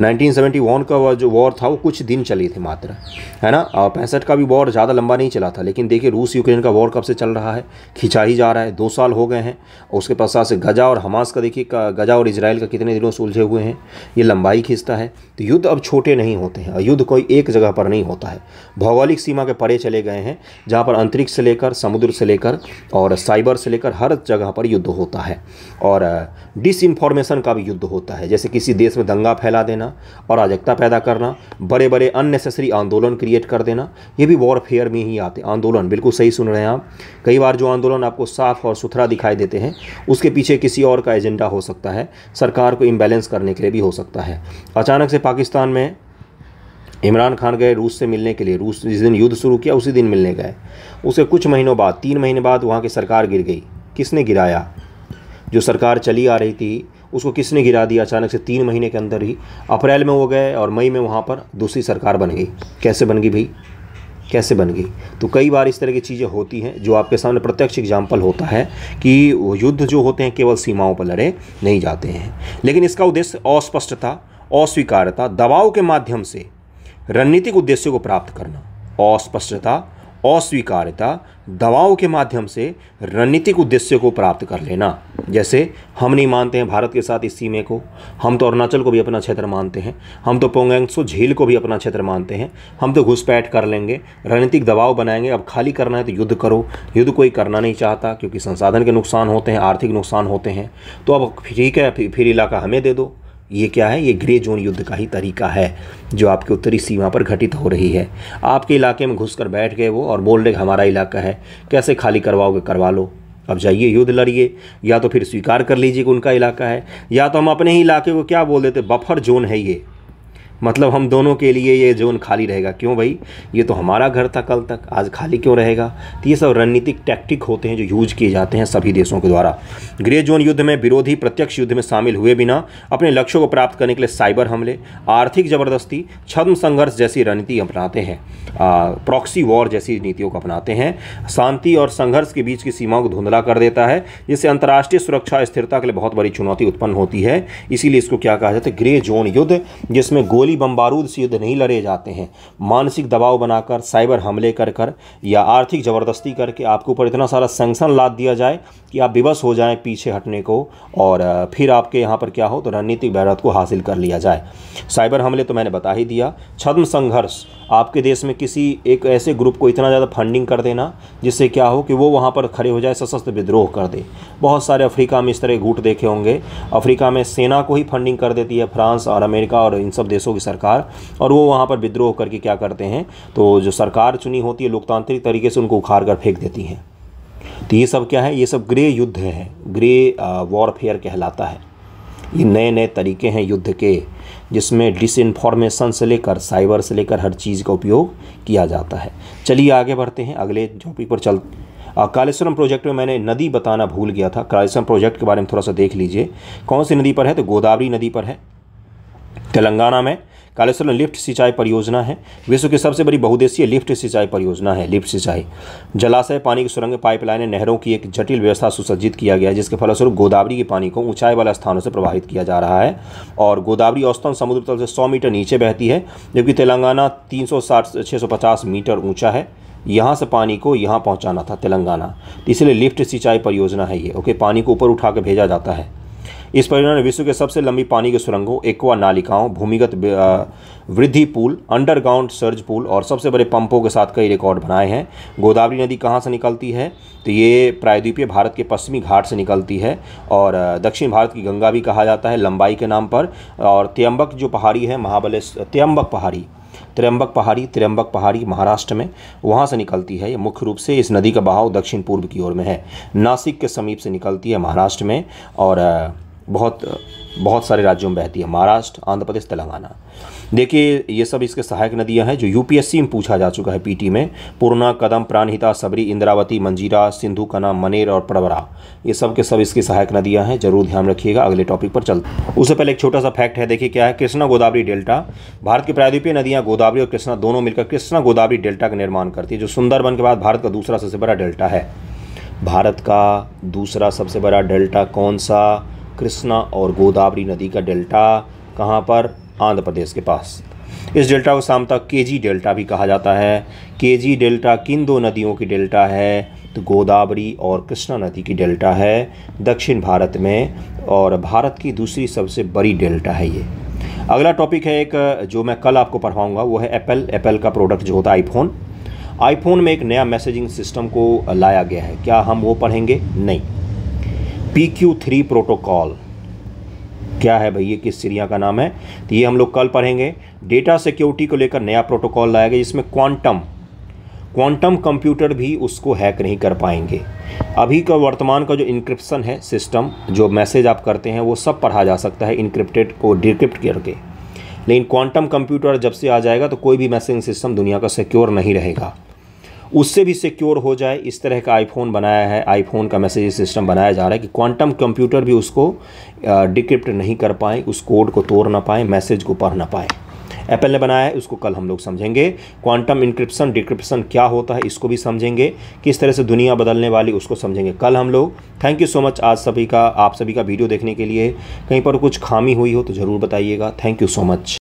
1971 का जो वॉर था वो कुछ दिन चली थी मात्र है ना पैंसठ का भी वॉर ज़्यादा लंबा नहीं चला था लेकिन देखिए रूस यूक्रेन का वॉर कब से चल रहा है खिंचा ही जा रहा है दो साल हो गए हैं उसके पश्चात से गजा और हमास का देखिए गजा और इसराइल का कितने दिनों से उलझे हुए हैं ये लंबाई खींचता है तो युद्ध अब छोटे नहीं होते हैं युद्ध कोई एक जगह पर नहीं होता है भौगोलिक सीमा के परे चले गए हैं जहाँ पर अंतरिक्ष से लेकर समुद्र से लेकर और साइबर से लेकर हर जगह पर युद्ध होता है और डिसइंफॉर्मेशन का भी युद्ध होता है जैसे किसी देश में दंगा फैला देना देना अराजकता पैदा करना बड़े बड़े अननेसेसरी आंदोलन क्रिएट कर देना ये भी वॉरफेयर में ही आते आंदोलन बिल्कुल सही सुन रहे हैं आप कई बार जो आंदोलन आपको साफ और सुथरा दिखाई देते हैं उसके पीछे किसी और का एजेंडा हो सकता है सरकार को इम्बेलेंस करने के लिए भी हो सकता है अचानक से पाकिस्तान में इमरान खान गए रूस से मिलने के लिए रूस जिस दिन युद्ध शुरू किया उसी दिन मिलने गए उसे कुछ महीनों बाद तीन महीने बाद वहाँ की सरकार गिर गई किसने गिराया जो सरकार चली आ रही थी उसको किसने गिरा दिया अचानक से तीन महीने के अंदर ही अप्रैल में वो गए और मई में वहाँ पर दूसरी सरकार बन गई कैसे बन गई भाई कैसे बन गई तो कई बार इस तरह की चीज़ें होती हैं जो आपके सामने प्रत्यक्ष एग्जाम्पल होता है कि वो युद्ध जो होते हैं केवल सीमाओं पर लड़े नहीं जाते हैं लेकिन इसका उद्देश्य अस्पष्टता अस्वीकारता दबाव के माध्यम से रणनीतिक उद्देश्य को प्राप्त करना अस्पष्टता अस्वीकार्यता दवाओं के माध्यम से रणनीतिक उद्देश्य को प्राप्त कर लेना जैसे हम नहीं मानते हैं भारत के साथ इस सीमे को हम तो अरुणाचल को भी अपना क्षेत्र मानते हैं हम तो पोंगेंगसो झील को भी अपना क्षेत्र मानते हैं हम तो घुसपैठ कर लेंगे रणनीतिक दबाव बनाएंगे अब खाली करना है तो युद्ध करो युद्ध कोई करना नहीं चाहता क्योंकि संसाधन के नुकसान होते हैं आर्थिक नुकसान होते हैं तो अब ठीक है फिर इलाका हमें दे दो ये क्या है ये ग्रे जोन युद्ध का ही तरीका है जो आपके उत्तरी सीमा पर घटित हो रही है आपके इलाके में घुस कर बैठ गए वो और बोल रहे हमारा इलाका है कैसे खाली करवाओगे करवा लो अब जाइए युद्ध लड़िए या तो फिर स्वीकार कर लीजिए कि उनका इलाका है या तो हम अपने ही इलाके को क्या बोल देते बफर जोन है ये मतलब हम दोनों के लिए ये जोन खाली रहेगा क्यों भाई ये तो हमारा घर था कल तक आज खाली क्यों रहेगा तो ये सब रणनीतिक टैक्टिक होते हैं जो यूज किए जाते हैं सभी देशों के द्वारा ग्रे जोन युद्ध में विरोधी प्रत्यक्ष युद्ध में शामिल हुए बिना अपने लक्ष्यों को प्राप्त करने के लिए साइबर हमले आर्थिक जबरदस्ती छद्म संघर्ष जैसी रणनीति अपनाते हैं प्रॉक्सी वॉर जैसी नीतियों को अपनाते हैं शांति और संघर्ष के बीच की सीमाओं को धुंधला कर देता है जिससे अंतर्राष्ट्रीय सुरक्षा स्थिरता के लिए बहुत बड़ी चुनौती उत्पन्न होती है इसीलिए इसको क्या कहा जाता है ग्रे जोन युद्ध जिसमें गोली गोली बम बारूद से युद्ध नहीं लड़े जाते हैं मानसिक दबाव बनाकर साइबर हमले कर कर या आर्थिक ज़बरदस्ती करके आपके ऊपर इतना सारा सेंक्शन लाद दिया जाए कि आप विवश हो जाएं पीछे हटने को और फिर आपके यहाँ पर क्या हो तो रणनीतिक बैरत को हासिल कर लिया जाए साइबर हमले तो मैंने बता ही दिया छद्म संघर्ष आपके देश में किसी एक ऐसे ग्रुप को इतना ज़्यादा फंडिंग कर देना जिससे क्या हो कि वो वहाँ पर खड़े हो जाए सशस्त्र विद्रोह कर दे बहुत सारे अफ्रीका में इस तरह घूट देखे होंगे अफ्रीका में सेना को ही फंडिंग कर देती है फ्रांस और अमेरिका और इन सब देशों की सरकार और वो वहाँ पर विद्रोह करके क्या करते हैं तो जो सरकार चुनी होती है लोकतांत्रिक तरीके से उनको उखाड़ कर फेंक देती हैं तो ये सब क्या है ये सब ग्रे युद्ध है ग्रे वॉरफेयर कहलाता है ये नए नए तरीके हैं युद्ध के जिसमें डिसइनफॉर्मेशन से लेकर साइबर से लेकर हर चीज़ का उपयोग किया जाता है चलिए आगे बढ़ते हैं अगले टॉपिक पर चल कालेश्वरम प्रोजेक्ट में मैंने नदी बताना भूल गया था कालेश्वरम प्रोजेक्ट के बारे में थोड़ा सा देख लीजिए कौन सी नदी पर है तो गोदावरी नदी पर है तेलंगाना में कालेश्वर लिफ्ट सिंचाई परियोजना है विश्व की सबसे बड़ी बहुदेशीय लिफ्ट सिंचाई परियोजना है लिफ्ट सिंचाई जलाशय पानी की सुरंग पाइपलाइन नहरों की एक जटिल व्यवस्था सुसज्जित किया गया है जिसके फलस्वरूप गोदावरी के पानी को ऊंचाई वाले स्थानों से प्रवाहित किया जा रहा है और गोदावरी औस्तन समुद्र तल से सौ मीटर नीचे बहती है जबकि तेलंगाना तीन सौ मीटर ऊँचा है यहाँ से पानी को यहाँ पहुँचाना था तेलंगाना इसलिए लिफ्ट सिंचाई परियोजना है ये ओके पानी को ऊपर उठा के भेजा जाता है इस परियोजना ने विश्व के सबसे लंबी पानी के सुरंगों एक्वा नालिकाओं भूमिगत वृद्धि पुल अंडरग्राउंड सर्ज पुल और सबसे बड़े पंपों के साथ कई रिकॉर्ड बनाए हैं गोदावरी नदी कहाँ से निकलती है तो ये प्रायद्वीपीय भारत के पश्चिमी घाट से निकलती है और दक्षिण भारत की गंगा भी कहा जाता है लंबाई के नाम पर और त्यम्बक जो पहाड़ी है महाबले त्यम्बक पहाड़ी त्र्यंबक पहाड़ी त्र्यंबक पहाड़ी महाराष्ट्र में वहाँ से निकलती है ये मुख्य रूप से इस नदी का बहाव दक्षिण पूर्व की ओर में है नासिक के समीप से निकलती है महाराष्ट्र में और बहुत बहुत सारे राज्यों में बहती है महाराष्ट्र आंध्र प्रदेश तेलंगाना देखिए ये सब इसके सहायक नदियां हैं जो यूपीएससी में पूछा जा चुका है पीटी में पूर्णा कदम प्राणहिता सबरी इंद्रावती मंजीरा सिंधु कना मनेर और प्रवरा ये सब के सब इसकी सहायक नदियां हैं जरूर ध्यान रखिएगा अगले टॉपिक पर चलते उससे पहले एक छोटा सा फैक्ट है देखिए क्या है कृष्णा गोदावरी डेल्टा भारत की प्रायद्वीपीय नदियाँ गोदावरी और कृष्णा दोनों मिलकर कृष्णा गोदावरी डेल्टा का निर्माण करती है जो सुंदरबन के बाद भारत का दूसरा सबसे बड़ा डेल्टा है भारत का दूसरा सबसे बड़ा डेल्टा कौन सा कृष्णा और गोदावरी नदी का डेल्टा कहाँ पर आंध्र प्रदेश के पास इस डेल्टा को सामता केजी डेल्टा भी कहा जाता है केजी डेल्टा किन दो नदियों की डेल्टा है तो गोदावरी और कृष्णा नदी की डेल्टा है दक्षिण भारत में और भारत की दूसरी सबसे बड़ी डेल्टा है ये अगला टॉपिक है एक जो मैं कल आपको पढ़वाऊँगा वो है एप्पल एप्पल का प्रोडक्ट जो होता है आईफोन आईफोन में एक नया मैसेजिंग सिस्टम को लाया गया है क्या हम वो पढ़ेंगे नहीं पी क्यू थ्री प्रोटोकॉल क्या है भैया किस सीरिया का नाम है तो ये हम लोग कल पढ़ेंगे डेटा सिक्योरिटी को लेकर नया प्रोटोकॉल लाया गया जिसमें क्वांटम क्वांटम कंप्यूटर भी उसको हैक नहीं कर पाएंगे अभी का वर्तमान का जो इंक्रिप्शन है सिस्टम जो मैसेज आप करते हैं वो सब पढ़ा जा सकता है इंक्रिप्टेड को डिक्रिप्ट करके लेकिन क्वांटम कंप्यूटर जब से आ जाएगा तो कोई भी मैसेजिंग सिस्टम दुनिया का सिक्योर नहीं रहेगा उससे भी सिक्योर हो जाए इस तरह का आईफोन बनाया है आईफोन का मैसेज सिस्टम बनाया जा रहा है कि क्वांटम कंप्यूटर भी उसको डिक्रिप्ट नहीं कर पाए उस कोड को तोड़ ना पाए मैसेज को पढ़ ना पाए एप्पल ने बनाया है उसको कल हम लोग समझेंगे क्वांटम इंक्रिप्शन डिक्रिप्शन क्या होता है इसको भी समझेंगे किस तरह से दुनिया बदलने वाली उसको समझेंगे कल हम लोग थैंक यू सो मच आज सभी का आप सभी का वीडियो देखने के लिए कहीं पर कुछ खामी हुई हो तो ज़रूर बताइएगा थैंक यू सो मच